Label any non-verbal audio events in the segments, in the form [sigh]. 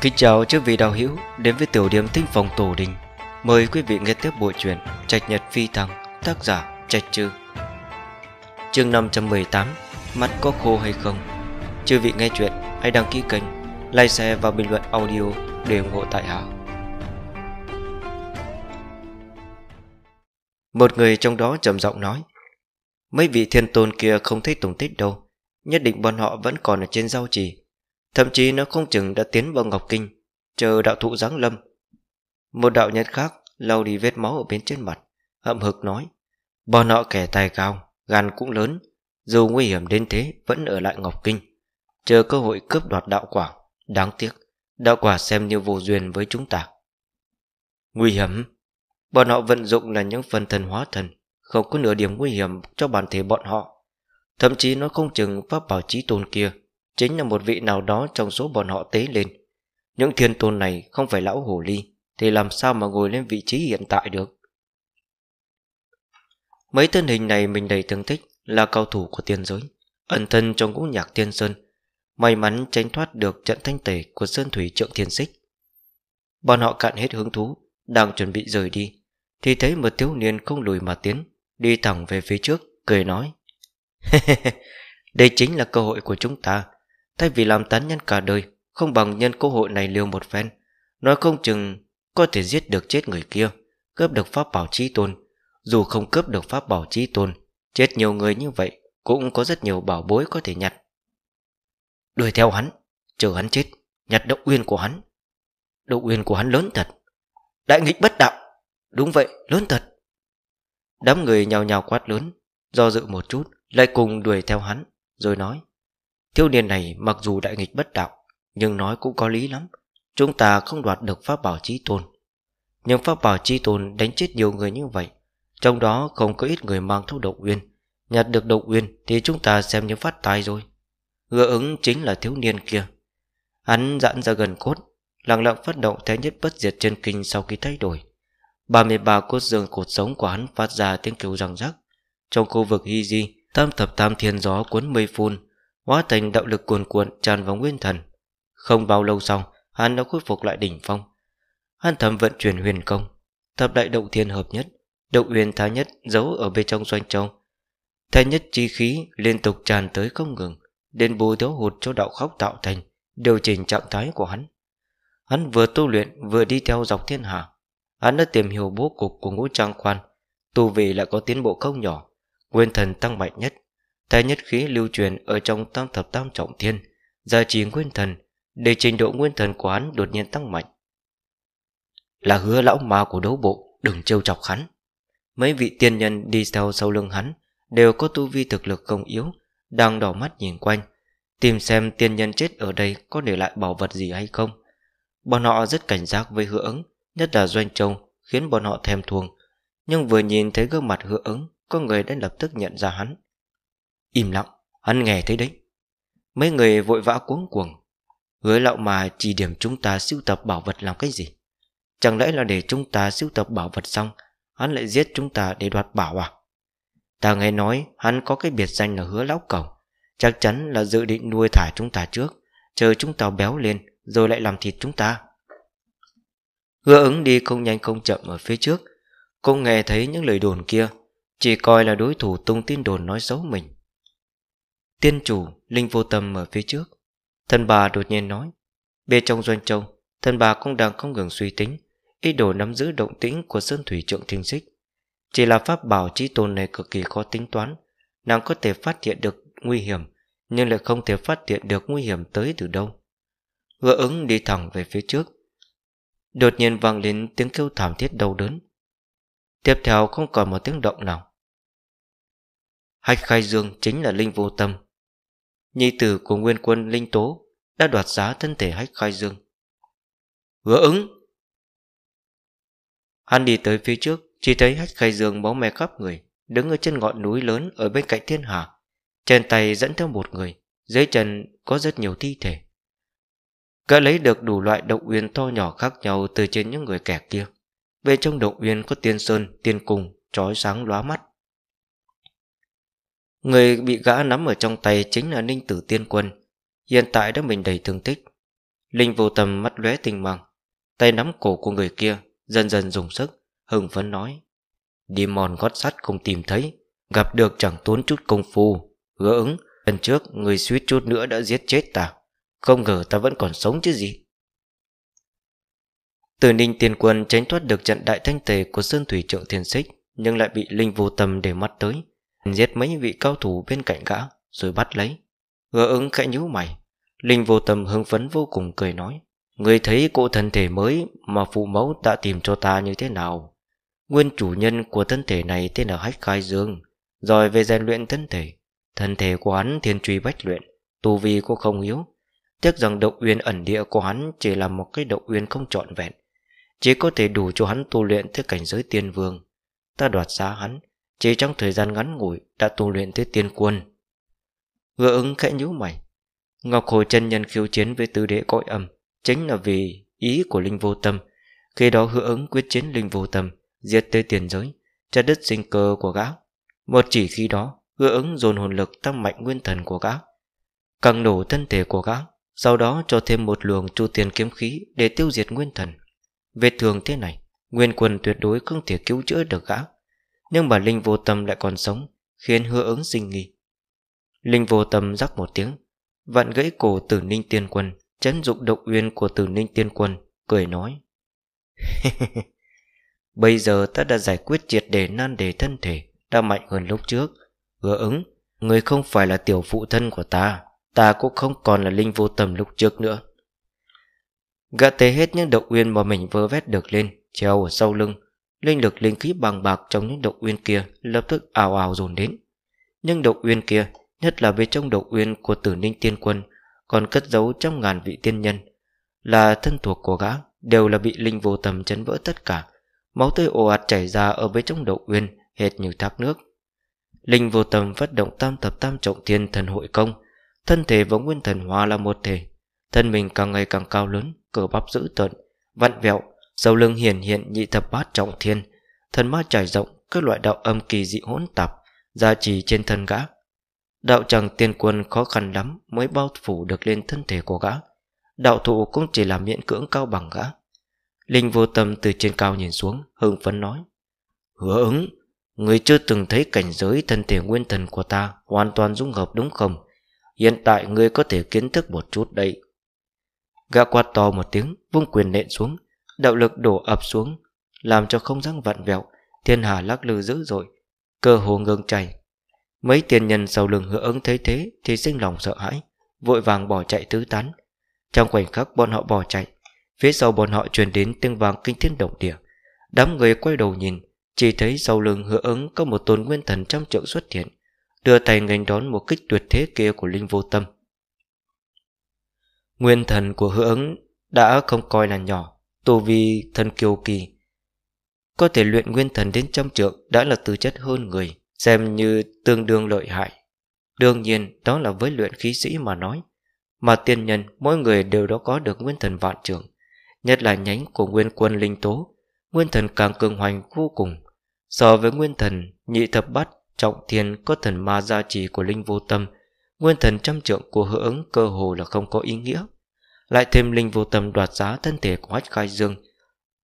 Kính chào chư vị đạo hữu đến với tiểu điểm tinh phòng tổ đình Mời quý vị nghe tiếp bộ truyện Trạch Nhật Phi Thăng tác giả Trạch Trư Chương 518 Mắt có khô hay không Chư vị nghe chuyện hãy đăng ký kênh Like share và bình luận audio để ủng hộ tại hạ Một người trong đó trầm giọng nói Mấy vị thiên tôn kia không thấy tùng tích đâu Nhất định bọn họ vẫn còn ở trên giao trì Thậm chí nó không chừng đã tiến vào Ngọc Kinh Chờ đạo thụ giáng lâm Một đạo nhân khác lau đi vết máu ở bên trên mặt Hậm hực nói Bọn họ kẻ tài cao, gan cũng lớn Dù nguy hiểm đến thế vẫn ở lại Ngọc Kinh Chờ cơ hội cướp đoạt đạo quả Đáng tiếc Đạo quả xem như vô duyên với chúng ta Nguy hiểm Bọn họ vận dụng là những phần thần hóa thần Không có nửa điểm nguy hiểm cho bản thể bọn họ Thậm chí nó không chừng pháp bảo trí tôn kia chính là một vị nào đó trong số bọn họ tế lên. Những thiên tôn này không phải lão hồ ly, thì làm sao mà ngồi lên vị trí hiện tại được. Mấy thân hình này mình đầy tương thích là cao thủ của tiên giới, ẩn thân trong ngũ nhạc tiên sơn, may mắn tránh thoát được trận thanh tẩy của sơn thủy trượng thiên xích. Bọn họ cạn hết hứng thú, đang chuẩn bị rời đi, thì thấy một thiếu niên không lùi mà tiến, đi thẳng về phía trước, cười nói. [laughs] đây chính là cơ hội của chúng ta, Thay vì làm tán nhân cả đời Không bằng nhân cơ hội này liều một phen Nói không chừng có thể giết được chết người kia Cướp được pháp bảo trí tôn Dù không cướp được pháp bảo trí tôn Chết nhiều người như vậy Cũng có rất nhiều bảo bối có thể nhặt Đuổi theo hắn Chờ hắn chết Nhặt động uyên của hắn động uyên của hắn lớn thật Đại nghịch bất đạo Đúng vậy lớn thật Đám người nhào nhào quát lớn Do dự một chút Lại cùng đuổi theo hắn Rồi nói Thiếu niên này mặc dù đại nghịch bất đạo Nhưng nói cũng có lý lắm Chúng ta không đoạt được pháp bảo trí tôn Nhưng pháp bảo trí tôn đánh chết nhiều người như vậy Trong đó không có ít người mang theo độc uyên Nhặt được độc uyên Thì chúng ta xem như phát tài rồi Hứa ứng chính là thiếu niên kia Hắn dặn ra gần cốt Lặng lặng phát động thế nhất bất diệt chân kinh Sau khi thay đổi 33 cốt dương cột sống của hắn phát ra tiếng kêu răng rắc Trong khu vực Hy Di Tam thập tam thiên gió cuốn mây phun hóa thành đạo lực cuồn cuộn tràn vào nguyên thần. Không bao lâu sau, hắn đã khôi phục lại đỉnh phong. Hắn thầm vận chuyển huyền công, thập đại động thiên hợp nhất, động huyền thái nhất giấu ở bên trong doanh châu. Thái nhất chi khí liên tục tràn tới không ngừng, đền bù thiếu hụt cho đạo khóc tạo thành, điều chỉnh trạng thái của hắn. Hắn vừa tu luyện vừa đi theo dọc thiên hà, Hắn đã tìm hiểu bố cục của ngũ trang quan, tu vị lại có tiến bộ không nhỏ, nguyên thần tăng mạnh nhất thái nhất khí lưu truyền ở trong tam thập tam trọng thiên, gia trì nguyên thần, để trình độ nguyên thần quán đột nhiên tăng mạnh. Là hứa lão ma của đấu bộ, đừng trêu chọc hắn. Mấy vị tiên nhân đi theo sau lưng hắn đều có tu vi thực lực không yếu, đang đỏ mắt nhìn quanh, tìm xem tiên nhân chết ở đây có để lại bảo vật gì hay không. Bọn họ rất cảnh giác với hứa ứng, nhất là doanh trông, khiến bọn họ thèm thuồng. Nhưng vừa nhìn thấy gương mặt hứa ứng, có người đã lập tức nhận ra hắn. Im lặng, hắn nghe thấy đấy. Mấy người vội vã cuống cuồng. Hứa lậu mà chỉ điểm chúng ta siêu tập bảo vật làm cái gì? Chẳng lẽ là để chúng ta siêu tập bảo vật xong, hắn lại giết chúng ta để đoạt bảo à? Ta nghe nói hắn có cái biệt danh là hứa lão cổng. Chắc chắn là dự định nuôi thả chúng ta trước, chờ chúng ta béo lên rồi lại làm thịt chúng ta. Hứa ứng đi không nhanh không chậm ở phía trước, không nghe thấy những lời đồn kia, chỉ coi là đối thủ tung tin đồn nói xấu mình. Tiên chủ, Linh vô tâm ở phía trước Thân bà đột nhiên nói Bên trong doanh châu, thân bà cũng đang không ngừng suy tính Ý đồ nắm giữ động tĩnh của Sơn Thủy Trượng thiên Xích Chỉ là pháp bảo trí tôn này cực kỳ khó tính toán Nàng có thể phát hiện được nguy hiểm Nhưng lại không thể phát hiện được nguy hiểm tới từ đâu Hứa ứng đi thẳng về phía trước Đột nhiên vang lên tiếng kêu thảm thiết đau đớn Tiếp theo không còn một tiếng động nào Hạch khai dương chính là linh vô tâm Nhi tử của nguyên quân Linh Tố Đã đoạt giá thân thể hách khai dương Hứa ứng Hắn đi tới phía trước Chỉ thấy hách khai dương máu me khắp người Đứng ở trên ngọn núi lớn ở bên cạnh thiên hà Trên tay dẫn theo một người Dưới chân có rất nhiều thi thể Gã lấy được đủ loại động uyên to nhỏ khác nhau Từ trên những người kẻ kia Bên trong động uyên có tiên sơn, tiên cùng Trói sáng lóa mắt Người bị gã nắm ở trong tay chính là Ninh Tử Tiên Quân Hiện tại đã mình đầy thương tích Linh vô tầm mắt lóe tinh mang Tay nắm cổ của người kia Dần dần dùng sức Hưng phấn nói Đi mòn gót sắt không tìm thấy Gặp được chẳng tốn chút công phu gỡ ứng Lần trước người suýt chút nữa đã giết chết ta Không ngờ ta vẫn còn sống chứ gì Từ ninh tiền quân tránh thoát được trận đại thanh tề của Sơn Thủy Trượng Thiên Xích Nhưng lại bị Linh vô tầm để mắt tới giết mấy vị cao thủ bên cạnh gã Rồi bắt lấy gỡ ứng khẽ nhíu mày Linh vô tâm hưng phấn vô cùng cười nói Người thấy cỗ thân thể mới mà phụ mẫu đã tìm cho ta như thế nào Nguyên chủ nhân của thân thể này tên là Hách Khai Dương Rồi về rèn luyện thân thể Thân thể của hắn thiên truy bách luyện Tu vi cũng không yếu Tiếc rằng động uyên ẩn địa của hắn chỉ là một cái động uyên không trọn vẹn Chỉ có thể đủ cho hắn tu luyện tới cảnh giới tiên vương Ta đoạt giá hắn chỉ trong thời gian ngắn ngủi đã tu luyện tới tiên quân Ngựa ứng khẽ nhíu mày Ngọc Hồ chân nhân khiêu chiến với tứ đế cõi âm Chính là vì ý của linh vô tâm Khi đó hứa ứng quyết chiến linh vô tâm Giết tới tiền giới Chặt đứt sinh cơ của gã Một chỉ khi đó hứa ứng dồn hồn lực tăng mạnh nguyên thần của gã Càng nổ thân thể của gã Sau đó cho thêm một luồng chu tiền kiếm khí Để tiêu diệt nguyên thần Vết thường thế này Nguyên quân tuyệt đối không thể cứu chữa được gã nhưng mà Linh vô tâm lại còn sống Khiến hứa ứng sinh nghi Linh vô tâm rắc một tiếng Vặn gãy cổ tử ninh tiên quân Chấn dụng động uyên của tử ninh tiên quân Cười nói [laughs] Bây giờ ta đã giải quyết triệt để nan đề thân thể Đã mạnh hơn lúc trước Hứa ứng Người không phải là tiểu phụ thân của ta Ta cũng không còn là linh vô tâm lúc trước nữa Gã tế hết những động uyên mà mình vơ vét được lên Treo ở sau lưng Linh lực linh khí bằng bạc trong những độc uyên kia lập tức ảo ảo dồn đến. Nhưng độc uyên kia, nhất là bên trong độc uyên của tử ninh tiên quân, còn cất giấu trong ngàn vị tiên nhân. Là thân thuộc của gã, đều là bị linh vô tầm chấn vỡ tất cả. Máu tươi ồ ạt chảy ra ở bên trong độc uyên, hệt như thác nước. Linh vô tầm phát động tam thập tam trọng thiên thần hội công, thân thể và nguyên thần hóa là một thể. Thân mình càng ngày càng cao lớn, cờ bắp dữ tợn, vặn vẹo, sau lưng hiển hiện nhị thập bát trọng thiên Thần ma trải rộng các loại đạo âm kỳ dị hỗn tạp Gia trì trên thân gã Đạo chẳng tiên quân khó khăn lắm Mới bao phủ được lên thân thể của gã Đạo thụ cũng chỉ là miễn cưỡng cao bằng gã Linh vô tâm từ trên cao nhìn xuống Hưng phấn nói Hứa ứng Người chưa từng thấy cảnh giới thân thể nguyên thần của ta Hoàn toàn dung hợp đúng không Hiện tại người có thể kiến thức một chút đây Gã quát to một tiếng Vung quyền nện xuống Đạo lực đổ ập xuống Làm cho không gian vặn vẹo Thiên hà lắc lư dữ dội Cơ hồ ngưng chảy Mấy tiền nhân sau lưng hứa ứng thấy thế Thì sinh lòng sợ hãi Vội vàng bỏ chạy tứ tán Trong khoảnh khắc bọn họ bỏ chạy Phía sau bọn họ truyền đến tiếng vang kinh thiên động địa Đám người quay đầu nhìn Chỉ thấy sau lưng hứa ứng có một tôn nguyên thần trăm trượng xuất hiện Đưa tay nghênh đón một kích tuyệt thế kia của Linh Vô Tâm Nguyên thần của hứa ứng đã không coi là nhỏ Tô vi thần kiêu kỳ Có thể luyện nguyên thần đến trăm trượng Đã là tư chất hơn người Xem như tương đương lợi hại Đương nhiên đó là với luyện khí sĩ mà nói Mà tiên nhân mỗi người đều đã có được nguyên thần vạn trưởng Nhất là nhánh của nguyên quân linh tố Nguyên thần càng cường hoành vô cùng So với nguyên thần nhị thập bát Trọng thiên có thần ma gia trì của linh vô tâm Nguyên thần trăm trượng của hữu ứng cơ hồ là không có ý nghĩa lại thêm linh vô tâm đoạt giá thân thể của Hách Khai Dương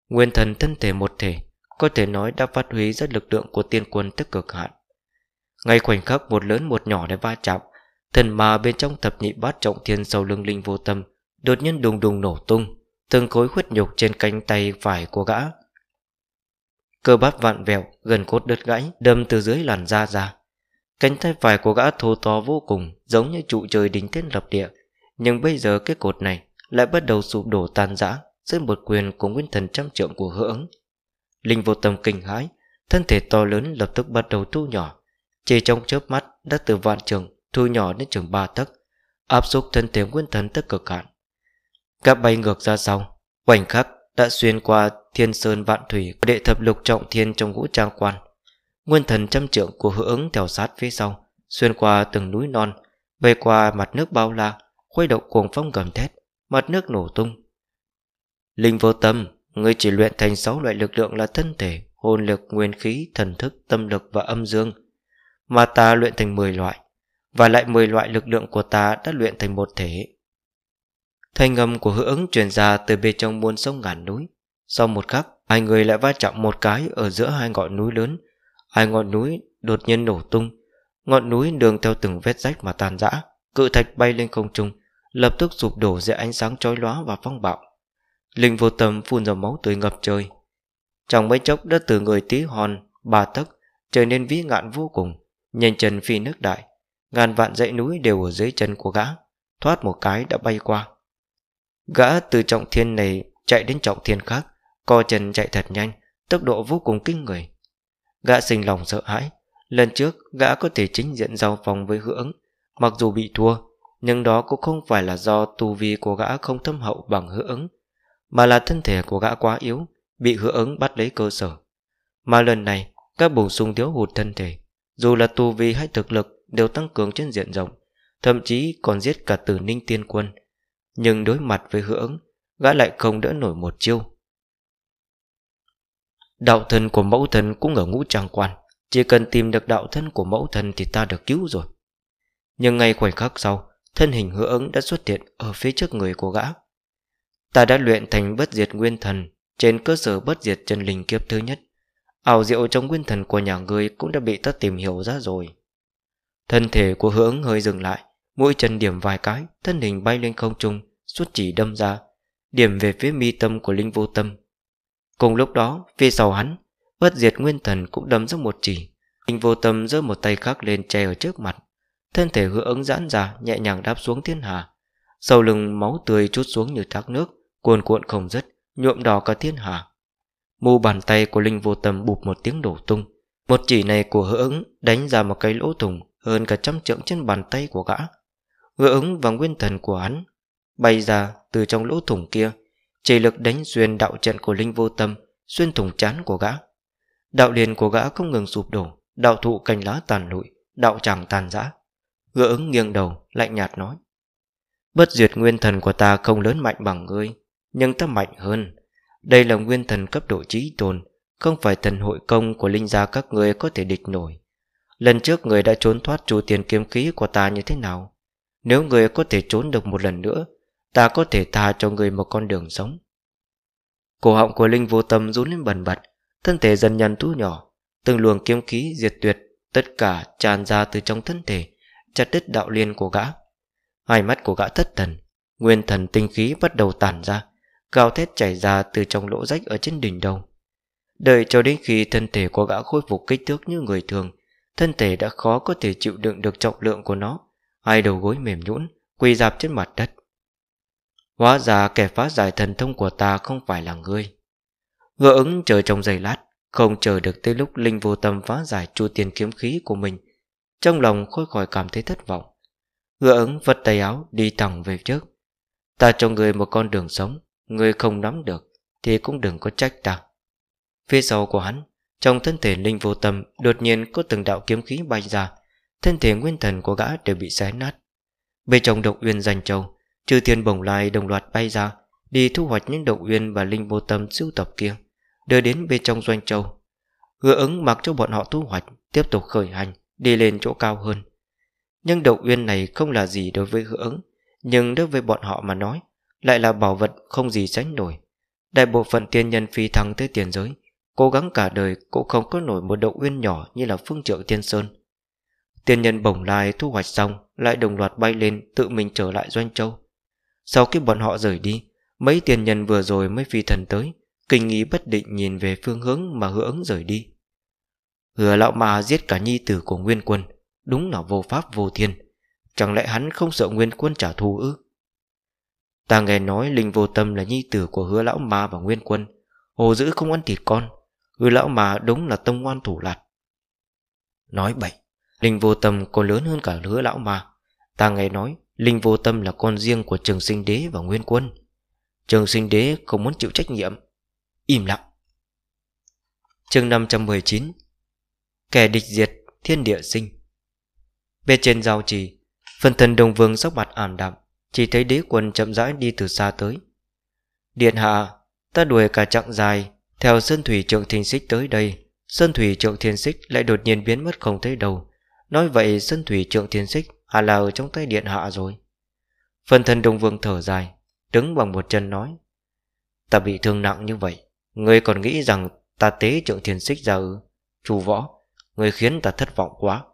Nguyên thần thân thể một thể Có thể nói đã phát huy rất lực lượng của tiên quân tức cực hạn Ngay khoảnh khắc một lớn một nhỏ để va chạm Thần ma bên trong thập nhị bát trọng thiên sau lưng linh vô tâm Đột nhiên đùng đùng nổ tung Từng khối huyết nhục trên cánh tay phải của gã Cơ bắp vạn vẹo gần cốt đứt gãy Đâm từ dưới làn da ra Cánh tay phải của gã thô to vô cùng Giống như trụ trời đính thiên lập địa Nhưng bây giờ cái cột này lại bắt đầu sụp đổ tan rã dưới một quyền của nguyên thần trăm trượng của hứa ứng linh vô tâm kinh hãi thân thể to lớn lập tức bắt đầu thu nhỏ chỉ trong chớp mắt đã từ vạn trường thu nhỏ đến trường ba tấc áp xúc thân thể nguyên thần tất cực hạn các bay ngược ra sau khoảnh khắc đã xuyên qua thiên sơn vạn thủy của đệ thập lục trọng thiên trong ngũ trang quan nguyên thần trăm trượng của hữu ứng theo sát phía sau xuyên qua từng núi non về qua mặt nước bao la khuấy động cuồng phong gầm thét mặt nước nổ tung Linh vô tâm Ngươi chỉ luyện thành 6 loại lực lượng là thân thể Hồn lực, nguyên khí, thần thức, tâm lực và âm dương Mà ta luyện thành 10 loại Và lại 10 loại lực lượng của ta đã luyện thành một thể Thanh âm của hữu ứng truyền ra từ bên trong muôn sông ngàn núi Sau một khắc, hai người lại va chạm một cái ở giữa hai ngọn núi lớn Hai ngọn núi đột nhiên nổ tung Ngọn núi đường theo từng vết rách mà tan rã Cự thạch bay lên không trung lập tức sụp đổ dưới ánh sáng chói lóa và phong bạo. Linh vô tâm phun ra máu tươi ngập trời. Trong mấy chốc đã từ người tí hòn, bà tấc trở nên vĩ ngạn vô cùng, nhanh chân phi nước đại. Ngàn vạn dãy núi đều ở dưới chân của gã, thoát một cái đã bay qua. Gã từ trọng thiên này chạy đến trọng thiên khác, co chân chạy thật nhanh, tốc độ vô cùng kinh người. Gã sinh lòng sợ hãi, lần trước gã có thể chính diện giao phòng với hưởng, mặc dù bị thua nhưng đó cũng không phải là do tu vi của gã không thâm hậu bằng hứa ứng, mà là thân thể của gã quá yếu, bị hứa ứng bắt lấy cơ sở. Mà lần này, các bổ sung thiếu hụt thân thể, dù là tu vi hay thực lực đều tăng cường trên diện rộng, thậm chí còn giết cả tử ninh tiên quân. Nhưng đối mặt với hứa ứng, gã lại không đỡ nổi một chiêu. Đạo thân của mẫu thân cũng ở ngũ trang quan, chỉ cần tìm được đạo thân của mẫu thân thì ta được cứu rồi. Nhưng ngay khoảnh khắc sau, thân hình hứa ứng đã xuất hiện ở phía trước người của gã. Ta đã luyện thành bất diệt nguyên thần trên cơ sở bất diệt chân linh kiếp thứ nhất. Ảo diệu trong nguyên thần của nhà ngươi cũng đã bị ta tìm hiểu ra rồi. Thân thể của hứa ứng hơi dừng lại, mũi chân điểm vài cái, thân hình bay lên không trung, xuất chỉ đâm ra, điểm về phía mi tâm của linh vô tâm. Cùng lúc đó, phía sau hắn, bất diệt nguyên thần cũng đâm ra một chỉ. Linh vô tâm giơ một tay khác lên che ở trước mặt, Thân thể hứa ứng giãn ra nhẹ nhàng đáp xuống thiên hà Sau lưng máu tươi chút xuống như thác nước Cuồn cuộn không dứt Nhuộm đỏ cả thiên hà Mù bàn tay của Linh vô tâm bụp một tiếng đổ tung Một chỉ này của hứa ứng Đánh ra một cái lỗ thủng Hơn cả trăm trượng trên bàn tay của gã Hứa ứng và nguyên thần của hắn Bay ra từ trong lỗ thủng kia Chỉ lực đánh xuyên đạo trận của Linh vô tâm Xuyên thủng chán của gã Đạo liền của gã không ngừng sụp đổ Đạo thụ cành lá tàn lụi Đạo chẳng tàn giã Gỡ ứng nghiêng đầu lạnh nhạt nói Bất diệt nguyên thần của ta không lớn mạnh bằng ngươi Nhưng ta mạnh hơn Đây là nguyên thần cấp độ trí tồn Không phải thần hội công của linh gia các ngươi có thể địch nổi Lần trước người đã trốn thoát chủ tiền kiếm khí của ta như thế nào Nếu người có thể trốn được một lần nữa Ta có thể tha cho người một con đường sống Cổ họng của Linh vô tâm rút lên bần bật Thân thể dần nhằn thu nhỏ Từng luồng kiếm khí diệt tuyệt Tất cả tràn ra từ trong thân thể chặt đứt đạo liên của gã. Hai mắt của gã thất thần, nguyên thần tinh khí bắt đầu tản ra, gào thét chảy ra từ trong lỗ rách ở trên đỉnh đầu. Đợi cho đến khi thân thể của gã khôi phục kích thước như người thường, thân thể đã khó có thể chịu đựng được trọng lượng của nó, hai đầu gối mềm nhũn, quỳ dạp trên mặt đất. Hóa ra kẻ phá giải thần thông của ta không phải là ngươi. Ngựa ứng chờ trong giây lát, không chờ được tới lúc linh vô tâm phá giải chu tiền kiếm khí của mình, trong lòng khôi khỏi cảm thấy thất vọng Hứa ứng vật tay áo đi thẳng về trước Ta cho người một con đường sống Người không nắm được Thì cũng đừng có trách ta Phía sau của hắn Trong thân thể linh vô tâm Đột nhiên có từng đạo kiếm khí bay ra Thân thể nguyên thần của gã đều bị xé nát Bên trong động uyên danh châu Trừ thiên bồng lai đồng loạt bay ra Đi thu hoạch những động uyên và linh vô tâm sưu tập kia Đưa đến bên trong doanh châu Hứa ứng mặc cho bọn họ thu hoạch Tiếp tục khởi hành đi lên chỗ cao hơn. Nhưng đậu uyên này không là gì đối với hưởng, nhưng đối với bọn họ mà nói, lại là bảo vật không gì sánh nổi. Đại bộ phận tiên nhân phi thăng tới tiền giới, cố gắng cả đời cũng không có nổi một đậu uyên nhỏ như là phương trượng tiên sơn. Tiên nhân bổng lai thu hoạch xong lại đồng loạt bay lên tự mình trở lại Doanh Châu. Sau khi bọn họ rời đi, mấy tiền nhân vừa rồi mới phi thần tới, kinh nghi bất định nhìn về phương hướng mà hưởng rời đi. Hứa lão mà giết cả nhi tử của nguyên quân Đúng là vô pháp vô thiên Chẳng lẽ hắn không sợ nguyên quân trả thù ư Ta nghe nói linh vô tâm là nhi tử của hứa lão mà và nguyên quân Hồ dữ không ăn thịt con Hứa lão mà đúng là tông ngoan thủ lạt Nói bậy Linh vô tâm còn lớn hơn cả hứa lão mà Ta nghe nói Linh vô tâm là con riêng của trường sinh đế và nguyên quân Trường sinh đế không muốn chịu trách nhiệm Im lặng chương 519 Kẻ địch diệt, thiên địa sinh Bên trên giao trì Phần thần đồng vương sắc mặt ảm đạm Chỉ thấy đế quân chậm rãi đi từ xa tới Điện hạ Ta đuổi cả chặng dài Theo sơn thủy trượng thiên xích tới đây Sơn thủy trượng thiên xích lại đột nhiên biến mất không thấy đầu Nói vậy sơn thủy trượng thiên xích Hả à là ở trong tay điện hạ rồi Phần thần đồng vương thở dài Đứng bằng một chân nói Ta bị thương nặng như vậy Ngươi còn nghĩ rằng ta tế trượng thiên xích ra ư Chú võ Người khiến ta thất vọng quá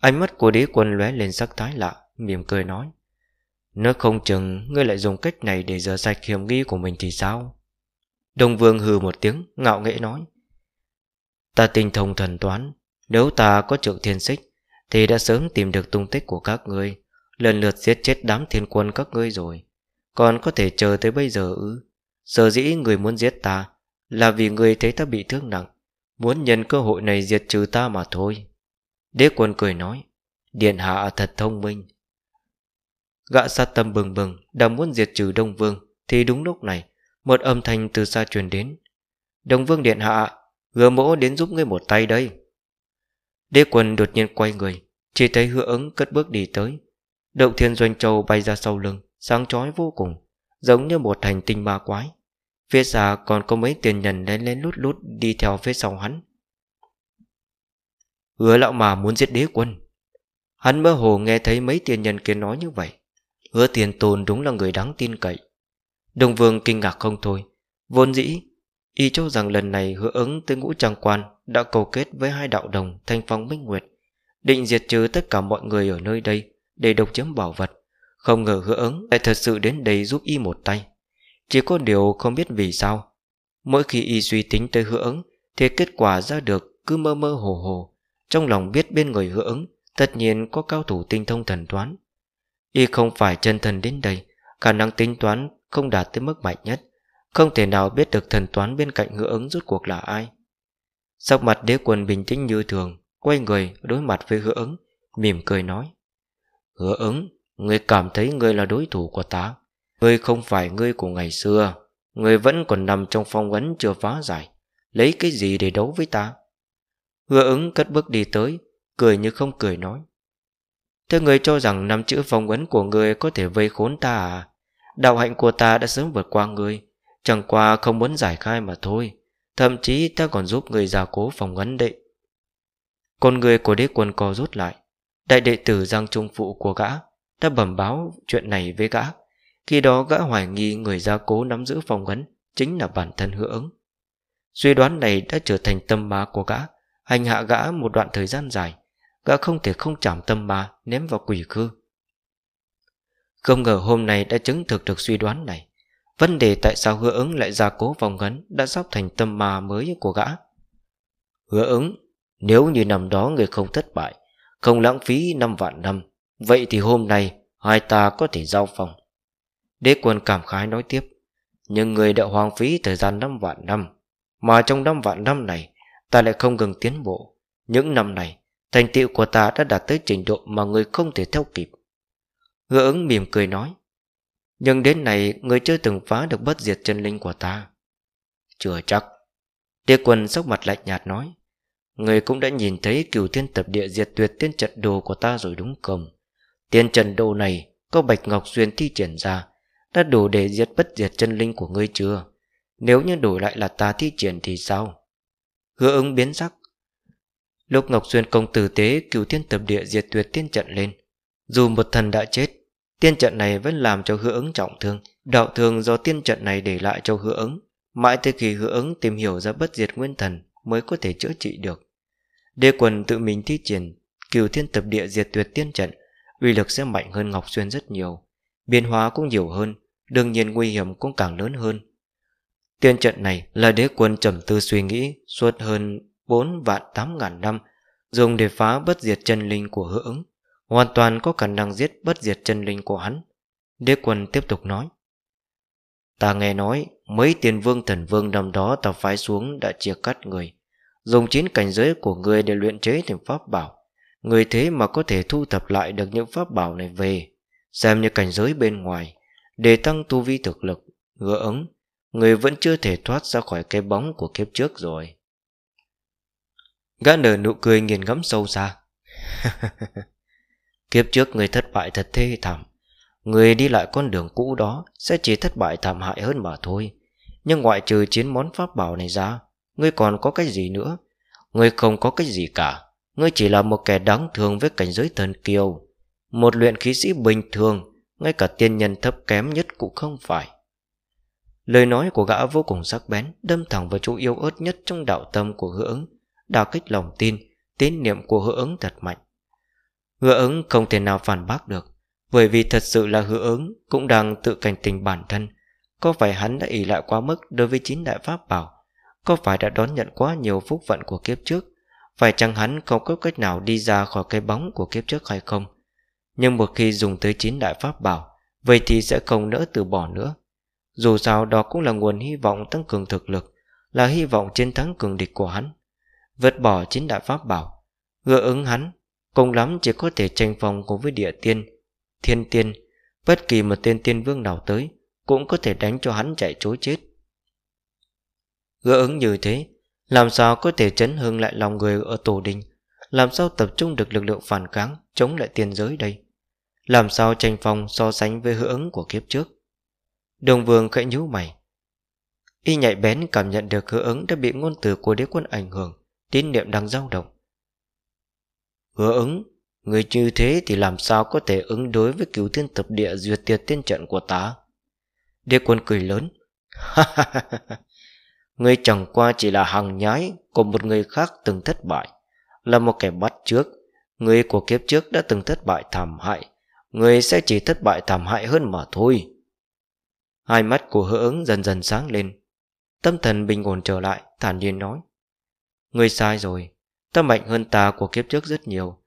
Ánh mắt của đế quân lóe lên sắc thái lạ Mỉm cười nói Nếu không chừng ngươi lại dùng cách này Để rửa sạch hiểm nghi của mình thì sao Đông vương hừ một tiếng Ngạo nghệ nói Ta tinh thông thần toán Nếu ta có trượng thiên xích Thì đã sớm tìm được tung tích của các ngươi Lần lượt giết chết đám thiên quân các ngươi rồi Còn có thể chờ tới bây giờ ư Sở dĩ người muốn giết ta Là vì người thấy ta bị thương nặng Muốn nhân cơ hội này diệt trừ ta mà thôi Đế quân cười nói Điện hạ thật thông minh Gã sát tâm bừng bừng Đang muốn diệt trừ Đông Vương Thì đúng lúc này Một âm thanh từ xa truyền đến Đông Vương Điện Hạ Hứa mỗ đến giúp ngươi một tay đây Đế quân đột nhiên quay người Chỉ thấy hứa ứng cất bước đi tới Động thiên doanh châu bay ra sau lưng Sáng chói vô cùng Giống như một thành tinh ma quái Phía xa còn có mấy tiền nhân lén lén lút lút đi theo phía sau hắn Hứa lão mà muốn giết đế quân Hắn mơ hồ nghe thấy mấy tiền nhân kia nói như vậy Hứa tiền tồn đúng là người đáng tin cậy Đồng vương kinh ngạc không thôi Vốn dĩ Y cho rằng lần này hứa ứng tới ngũ trang quan Đã cầu kết với hai đạo đồng Thanh Phong Minh Nguyệt Định diệt trừ tất cả mọi người ở nơi đây Để độc chiếm bảo vật Không ngờ hứa ứng lại thật sự đến đây giúp y một tay chỉ có điều không biết vì sao Mỗi khi y suy tính tới hứa ứng Thì kết quả ra được cứ mơ mơ hồ hồ Trong lòng biết bên người hứa ứng Tất nhiên có cao thủ tinh thông thần toán Y không phải chân thần đến đây Khả năng tính toán không đạt tới mức mạnh nhất Không thể nào biết được thần toán bên cạnh hứa ứng rút cuộc là ai sau mặt đế quần bình tĩnh như thường Quay người đối mặt với hứa ứng Mỉm cười nói Hứa ứng Người cảm thấy người là đối thủ của ta Ngươi không phải ngươi của ngày xưa Ngươi vẫn còn nằm trong phong ấn chưa phá giải Lấy cái gì để đấu với ta Hứa ứng cất bước đi tới Cười như không cười nói Thế ngươi cho rằng năm chữ phong ấn của ngươi Có thể vây khốn ta à Đạo hạnh của ta đã sớm vượt qua ngươi Chẳng qua không muốn giải khai mà thôi Thậm chí ta còn giúp người gia cố phòng ngấn đệ Con người của đế quân co rút lại Đại đệ tử Giang Trung Phụ của gã Đã bẩm báo chuyện này với gã khi đó gã hoài nghi người gia cố nắm giữ phòng ngấn Chính là bản thân hứa ứng Suy đoán này đã trở thành tâm ma của gã Hành hạ gã một đoạn thời gian dài Gã không thể không chạm tâm ma Ném vào quỷ khư Không ngờ hôm nay đã chứng thực được suy đoán này Vấn đề tại sao hứa ứng lại gia cố vòng ngấn Đã sắp thành tâm ma mới của gã Hứa ứng Nếu như năm đó người không thất bại Không lãng phí năm vạn năm Vậy thì hôm nay Hai ta có thể giao phòng Đế quân cảm khái nói tiếp Nhưng người đã hoang phí thời gian năm vạn năm Mà trong năm vạn năm này Ta lại không ngừng tiến bộ Những năm này Thành tựu của ta đã đạt tới trình độ Mà người không thể theo kịp Hứa ứng mỉm cười nói Nhưng đến này người chưa từng phá được bất diệt chân linh của ta Chưa chắc Đế quân sắc mặt lạnh nhạt nói Người cũng đã nhìn thấy cửu thiên tập địa diệt tuyệt tiên trận đồ của ta rồi đúng không? Tiên trận đồ này có bạch ngọc xuyên thi triển ra đã đủ để diệt bất diệt chân linh của ngươi chưa Nếu như đổi lại là ta thi triển thì sao Hứa ứng biến sắc Lúc Ngọc Xuyên công tử tế Cứu thiên tập địa diệt tuyệt tiên trận lên Dù một thần đã chết Tiên trận này vẫn làm cho hứa ứng trọng thương Đạo thương do tiên trận này để lại cho hứa ứng Mãi tới khi hứa ứng tìm hiểu ra bất diệt nguyên thần Mới có thể chữa trị được Đê quần tự mình thi triển Cửu thiên tập địa diệt tuyệt tiên trận uy lực sẽ mạnh hơn Ngọc Xuyên rất nhiều biến hóa cũng nhiều hơn, đương nhiên nguy hiểm cũng càng lớn hơn. Tiên trận này là đế quân trầm tư suy nghĩ suốt hơn 4 vạn 8 ngàn năm, dùng để phá bất diệt chân linh của hứa ứng, hoàn toàn có khả năng giết bất diệt chân linh của hắn. Đế quân tiếp tục nói. Ta nghe nói, mấy tiền vương thần vương năm đó ta phái xuống đã chia cắt người, dùng chín cảnh giới của người để luyện chế thành pháp bảo. Người thế mà có thể thu thập lại được những pháp bảo này về Xem như cảnh giới bên ngoài Để tăng tu vi thực lực ngựa ứng Người vẫn chưa thể thoát ra khỏi cái bóng của kiếp trước rồi Gã nở nụ cười nghiền ngẫm sâu xa [laughs] Kiếp trước người thất bại thật thê thảm Người đi lại con đường cũ đó Sẽ chỉ thất bại thảm hại hơn mà thôi Nhưng ngoại trừ chiến món pháp bảo này ra người còn có cái gì nữa người không có cái gì cả người chỉ là một kẻ đáng thương với cảnh giới thần kiều một luyện khí sĩ bình thường Ngay cả tiên nhân thấp kém nhất cũng không phải Lời nói của gã vô cùng sắc bén Đâm thẳng vào chỗ yếu ớt nhất trong đạo tâm của hứa ứng Đà kích lòng tin Tín niệm của hứa ứng thật mạnh Hứa ứng không thể nào phản bác được Bởi vì thật sự là hứa ứng Cũng đang tự cảnh tình bản thân Có phải hắn đã ỷ lại quá mức Đối với chín đại pháp bảo Có phải đã đón nhận quá nhiều phúc vận của kiếp trước Phải chăng hắn không có cách nào đi ra khỏi cái bóng của kiếp trước hay không nhưng một khi dùng tới chín đại pháp bảo Vậy thì sẽ không nỡ từ bỏ nữa Dù sao đó cũng là nguồn hy vọng tăng cường thực lực Là hy vọng chiến thắng cường địch của hắn Vượt bỏ chín đại pháp bảo Ngựa ứng hắn Cùng lắm chỉ có thể tranh phòng cùng với địa tiên Thiên tiên Bất kỳ một tên tiên vương nào tới Cũng có thể đánh cho hắn chạy chối chết Ngựa ứng như thế Làm sao có thể chấn hương lại lòng người ở tổ đình Làm sao tập trung được lực lượng phản kháng Chống lại tiền giới đây làm sao tranh phong so sánh với hữu ứng của kiếp trước Đồng vương khẽ nhíu mày Y nhạy bén cảm nhận được hữu ứng đã bị ngôn từ của đế quân ảnh hưởng Tín niệm đang dao động Hứa ứng Người như thế thì làm sao có thể ứng đối với cứu thiên tập địa duyệt tiệt tiên trận của ta Đế quân cười lớn [laughs] người chẳng qua chỉ là hàng nhái của một người khác từng thất bại Là một kẻ bắt trước Người của kiếp trước đã từng thất bại thảm hại Người sẽ chỉ thất bại thảm hại hơn mà thôi Hai mắt của hỡ ứng dần dần sáng lên Tâm thần bình ổn trở lại Thản nhiên nói Người sai rồi Ta mạnh hơn ta của kiếp trước rất nhiều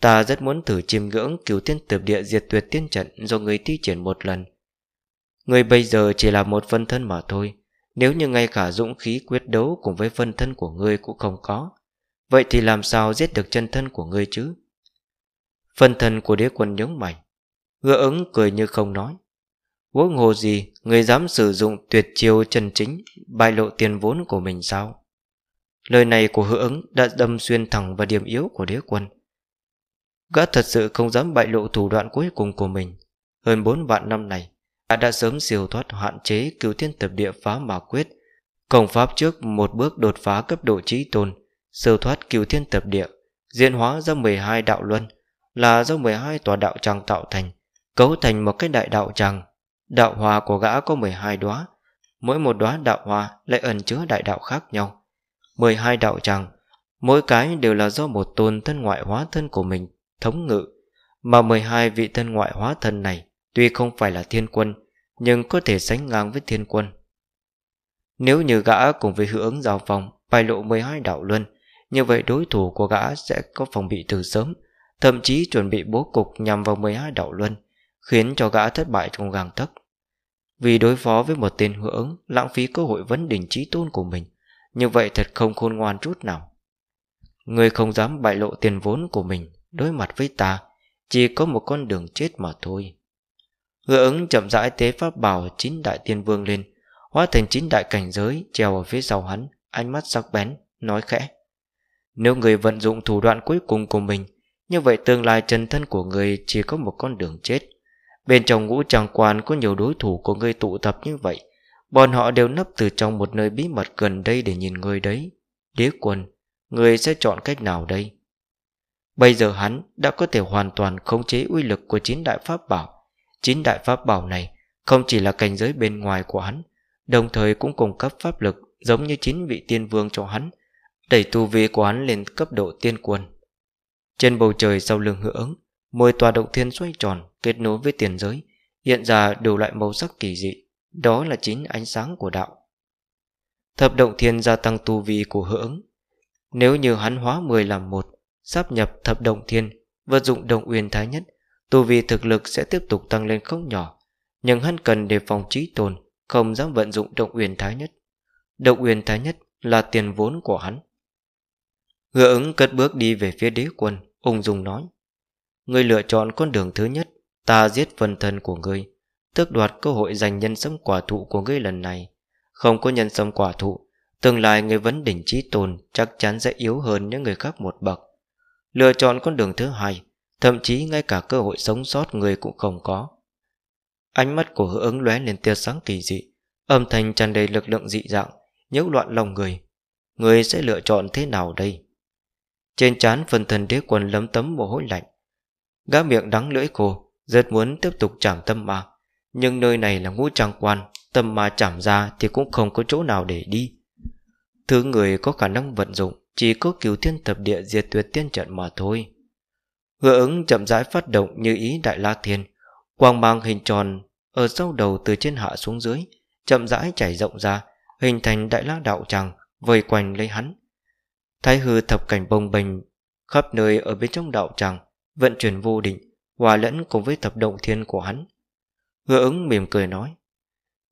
Ta rất muốn thử chiêm ngưỡng cứu tiên tuyệt địa diệt tuyệt tiên trận do người thi triển một lần. Người bây giờ chỉ là một phân thân mà thôi. Nếu như ngay cả dũng khí quyết đấu cùng với phân thân của ngươi cũng không có, vậy thì làm sao giết được chân thân của ngươi chứ? Phân thân của đế quân nhướng mày. Gỡ ứng cười như không nói Quốc hồ gì Người dám sử dụng tuyệt chiêu chân chính Bại lộ tiền vốn của mình sao Lời này của hữu ứng Đã đâm xuyên thẳng vào điểm yếu của đế quân Gã thật sự không dám bại lộ thủ đoạn cuối cùng của mình Hơn 4 vạn năm này Gã đã sớm siêu thoát hạn chế Cứu thiên tập địa phá mà quyết Cổng pháp trước một bước đột phá cấp độ trí tôn Siêu thoát cứu thiên tập địa diễn hóa ra 12 đạo luân là do 12 tòa đạo tràng tạo thành cấu thành một cái đại đạo tràng. Đạo hòa của gã có 12 đóa, mỗi một đóa đạo hòa lại ẩn chứa đại đạo khác nhau. 12 đạo tràng, mỗi cái đều là do một tôn thân ngoại hóa thân của mình thống ngự, mà 12 vị thân ngoại hóa thân này tuy không phải là thiên quân, nhưng có thể sánh ngang với thiên quân. Nếu như gã cùng với hữu ứng giao phòng bài lộ 12 đạo luân, như vậy đối thủ của gã sẽ có phòng bị từ sớm, thậm chí chuẩn bị bố cục nhằm vào 12 đạo luân, khiến cho gã thất bại trong gang tấc. Vì đối phó với một tên hữu ứng, lãng phí cơ hội vấn đỉnh trí tôn của mình, như vậy thật không khôn ngoan chút nào. Người không dám bại lộ tiền vốn của mình, đối mặt với ta, chỉ có một con đường chết mà thôi. Hứa ứng chậm rãi tế pháp bảo chín đại tiên vương lên, hóa thành chín đại cảnh giới treo ở phía sau hắn, ánh mắt sắc bén, nói khẽ. Nếu người vận dụng thủ đoạn cuối cùng của mình, như vậy tương lai chân thân của người chỉ có một con đường chết. Bên trong ngũ tràng quan có nhiều đối thủ của ngươi tụ tập như vậy Bọn họ đều nấp từ trong một nơi bí mật gần đây để nhìn ngươi đấy Đế quân, ngươi sẽ chọn cách nào đây? Bây giờ hắn đã có thể hoàn toàn khống chế uy lực của chín đại pháp bảo Chín đại pháp bảo này không chỉ là cảnh giới bên ngoài của hắn Đồng thời cũng cung cấp pháp lực giống như chín vị tiên vương cho hắn Đẩy tu vi của hắn lên cấp độ tiên quân Trên bầu trời sau lưng hữu ứng Mười tòa động thiên xoay tròn Kết nối với tiền giới Hiện ra đủ loại màu sắc kỳ dị Đó là chính ánh sáng của đạo Thập động thiên gia tăng tu vi của ứng Nếu như hắn hóa 10 làm một Sáp nhập thập động thiên vận dụng động uyên thái nhất Tu vi thực lực sẽ tiếp tục tăng lên không nhỏ Nhưng hắn cần đề phòng trí tồn Không dám vận dụng động uyên thái nhất Động uyên thái nhất là tiền vốn của hắn Hứa ứng cất bước đi về phía đế quân Ung dung nói người lựa chọn con đường thứ nhất Ta giết phần thân của ngươi Tước đoạt cơ hội giành nhân sống quả thụ của ngươi lần này Không có nhân sống quả thụ Tương lai người vấn đỉnh trí tồn Chắc chắn sẽ yếu hơn những người khác một bậc Lựa chọn con đường thứ hai Thậm chí ngay cả cơ hội sống sót người cũng không có Ánh mắt của hữu ứng lóe lên tia sáng kỳ dị Âm thanh tràn đầy lực lượng dị dạng Nhiễu loạn lòng người Người sẽ lựa chọn thế nào đây Trên trán phần thần đế quần lấm tấm mồ hôi lạnh Gã miệng đắng lưỡi cô Rất muốn tiếp tục chảm tâm ma Nhưng nơi này là ngũ trang quan Tâm ma chảm ra thì cũng không có chỗ nào để đi Thứ người có khả năng vận dụng Chỉ có cứu thiên thập địa diệt tuyệt tiên trận mà thôi Hứa ứng chậm rãi phát động như ý đại la thiên Quang mang hình tròn Ở sau đầu từ trên hạ xuống dưới Chậm rãi chảy rộng ra Hình thành đại la đạo tràng Vây quanh lấy hắn Thái hư thập cảnh bồng bềnh Khắp nơi ở bên trong đạo tràng vận chuyển vô định, hòa lẫn cùng với tập động thiên của hắn. Hứa ứng mỉm cười nói,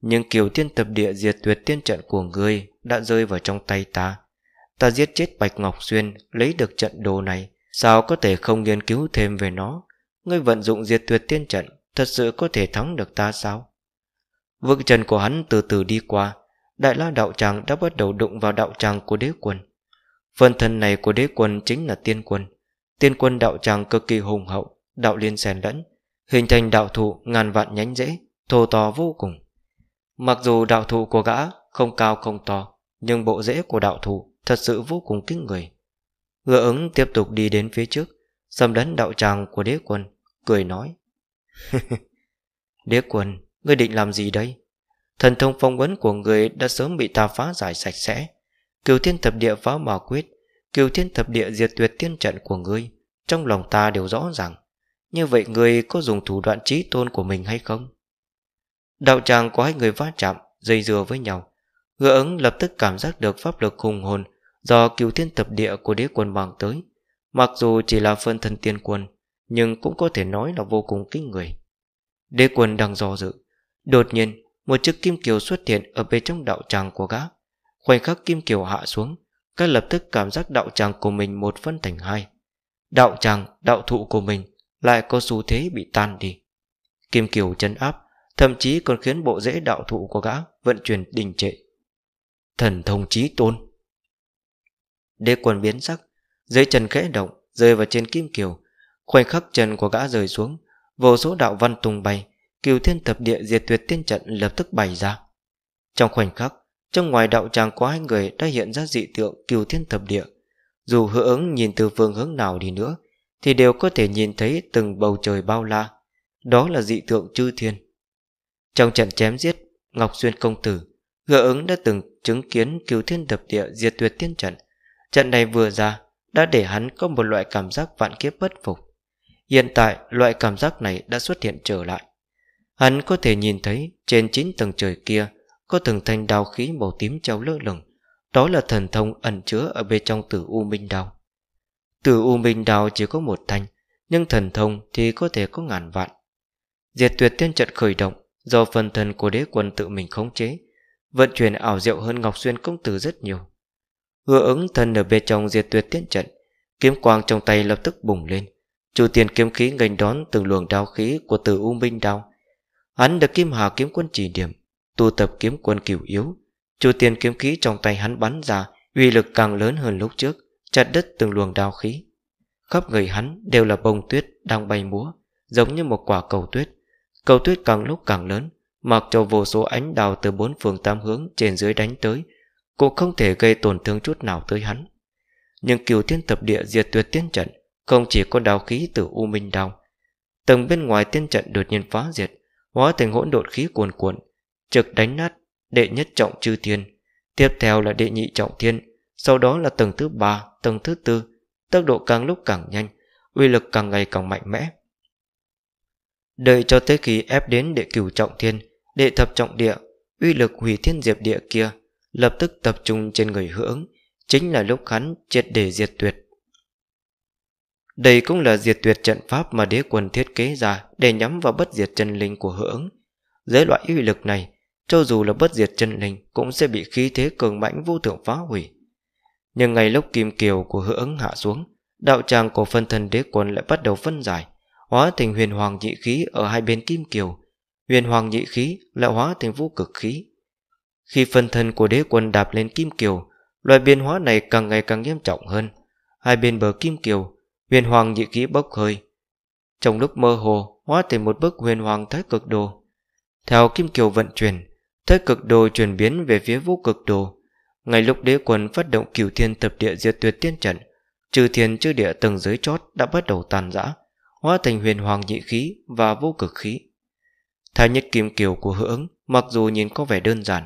nhưng kiều tiên tập địa diệt tuyệt tiên trận của ngươi đã rơi vào trong tay ta. Ta giết chết Bạch Ngọc Xuyên, lấy được trận đồ này, sao có thể không nghiên cứu thêm về nó? Ngươi vận dụng diệt tuyệt tiên trận, thật sự có thể thắng được ta sao? Vực trần của hắn từ từ đi qua, đại la đạo tràng đã bắt đầu đụng vào đạo tràng của đế quân. Phần thân này của đế quân chính là tiên quân tiên quân đạo tràng cực kỳ hùng hậu, đạo liên xen lẫn, hình thành đạo thụ ngàn vạn nhánh rễ, thô to vô cùng. Mặc dù đạo thụ của gã không cao không to, nhưng bộ rễ của đạo thụ thật sự vô cùng kinh người. Hứa ứng tiếp tục đi đến phía trước, xâm lấn đạo tràng của đế quân, cười nói. [laughs] đế quân, ngươi định làm gì đây? Thần thông phong ấn của người đã sớm bị ta phá giải sạch sẽ. Cửu thiên thập địa phá mà quyết Cửu thiên thập địa diệt tuyệt tiên trận của ngươi Trong lòng ta đều rõ ràng Như vậy ngươi có dùng thủ đoạn trí tôn của mình hay không? Đạo tràng của hai người va chạm Dây dừa với nhau Hứa ứng lập tức cảm giác được pháp lực hùng hồn Do cửu thiên thập địa của đế quân mang tới Mặc dù chỉ là phân thân tiên quân Nhưng cũng có thể nói là vô cùng kinh người Đế quân đang do dự Đột nhiên một chiếc kim kiều xuất hiện Ở bên trong đạo tràng của gã Khoảnh khắc kim kiều hạ xuống các lập tức cảm giác đạo tràng của mình một phân thành hai Đạo tràng, đạo thụ của mình Lại có xu thế bị tan đi Kim Kiều chân áp Thậm chí còn khiến bộ rễ đạo thụ của gã Vận chuyển đình trệ Thần thông chí tôn Đế quần biến sắc Dưới chân khẽ động Rơi vào trên Kim Kiều Khoảnh khắc chân của gã rời xuống Vô số đạo văn tung bay Kiều thiên thập địa diệt tuyệt tiên trận lập tức bày ra Trong khoảnh khắc trong ngoài đạo tràng có hai người đã hiện ra dị tượng cửu thiên thập địa. Dù hữu ứng nhìn từ phương hướng nào đi nữa, thì đều có thể nhìn thấy từng bầu trời bao la. Đó là dị tượng chư thiên. Trong trận chém giết, Ngọc Xuyên Công Tử, hữu ứng đã từng chứng kiến cửu thiên thập địa diệt tuyệt tiên trận. Trận này vừa ra, đã để hắn có một loại cảm giác vạn kiếp bất phục. Hiện tại, loại cảm giác này đã xuất hiện trở lại. Hắn có thể nhìn thấy trên chín tầng trời kia có từng thanh đao khí màu tím treo lơ lửng Đó là thần thông ẩn chứa ở bên trong tử U Minh Đao Tử U Minh Đao chỉ có một thanh Nhưng thần thông thì có thể có ngàn vạn Diệt tuyệt tiên trận khởi động Do phần thần của đế quân tự mình khống chế Vận chuyển ảo diệu hơn Ngọc Xuyên công tử rất nhiều Hứa ứng thần ở bên trong diệt tuyệt tiên trận Kiếm quang trong tay lập tức bùng lên Chủ tiền kiếm khí nghênh đón từng luồng đao khí của tử U Minh Đao Hắn được Kim Hà kiếm quân chỉ điểm tu tập kiếm quân cửu yếu. Chu tiên kiếm khí trong tay hắn bắn ra, uy lực càng lớn hơn lúc trước, chặt đứt từng luồng đao khí. Khắp người hắn đều là bông tuyết đang bay múa, giống như một quả cầu tuyết. Cầu tuyết càng lúc càng lớn, mặc cho vô số ánh đào từ bốn phương tám hướng trên dưới đánh tới, cũng không thể gây tổn thương chút nào tới hắn. Nhưng cửu thiên thập địa diệt tuyệt tiên trận, không chỉ có đào khí từ U Minh Đào. Tầng bên ngoài tiên trận đột nhiên phá diệt, hóa thành hỗn độn khí cuồn cuộn, trực đánh nát đệ nhất trọng chư thiên, tiếp theo là đệ nhị trọng thiên, sau đó là tầng thứ ba, tầng thứ tư, tốc độ càng lúc càng nhanh, uy lực càng ngày càng mạnh mẽ. Đợi cho tới khi ép đến đệ cửu trọng thiên, đệ thập trọng địa, uy lực hủy thiên diệp địa kia lập tức tập trung trên người hưỡng chính là lúc hắn triệt để diệt tuyệt. Đây cũng là diệt tuyệt trận pháp mà đế quân thiết kế ra để nhắm vào bất diệt chân linh của hưỡng Dưới loại uy lực này, cho dù là bất diệt chân linh Cũng sẽ bị khí thế cường mãnh vô thượng phá hủy Nhưng ngày lúc kim kiều của hữu ứng hạ xuống Đạo tràng của phân thân đế quân lại bắt đầu phân giải Hóa thành huyền hoàng nhị khí Ở hai bên kim kiều Huyền hoàng nhị khí lại hóa thành vũ cực khí Khi phân thân của đế quân đạp lên kim kiều Loại biến hóa này càng ngày càng nghiêm trọng hơn Hai bên bờ kim kiều Huyền hoàng nhị khí bốc hơi Trong lúc mơ hồ hóa thành một bức huyền hoàng thái cực đồ Theo kim kiều vận chuyển Thế cực đồ chuyển biến về phía vô cực đồ Ngay lúc đế quân phát động cửu thiên tập địa diệt tuyệt tiên trận Trừ thiên chư địa tầng dưới chót đã bắt đầu tàn rã Hóa thành huyền hoàng nhị khí và vô cực khí Thái nhất kim kiều của ứng Mặc dù nhìn có vẻ đơn giản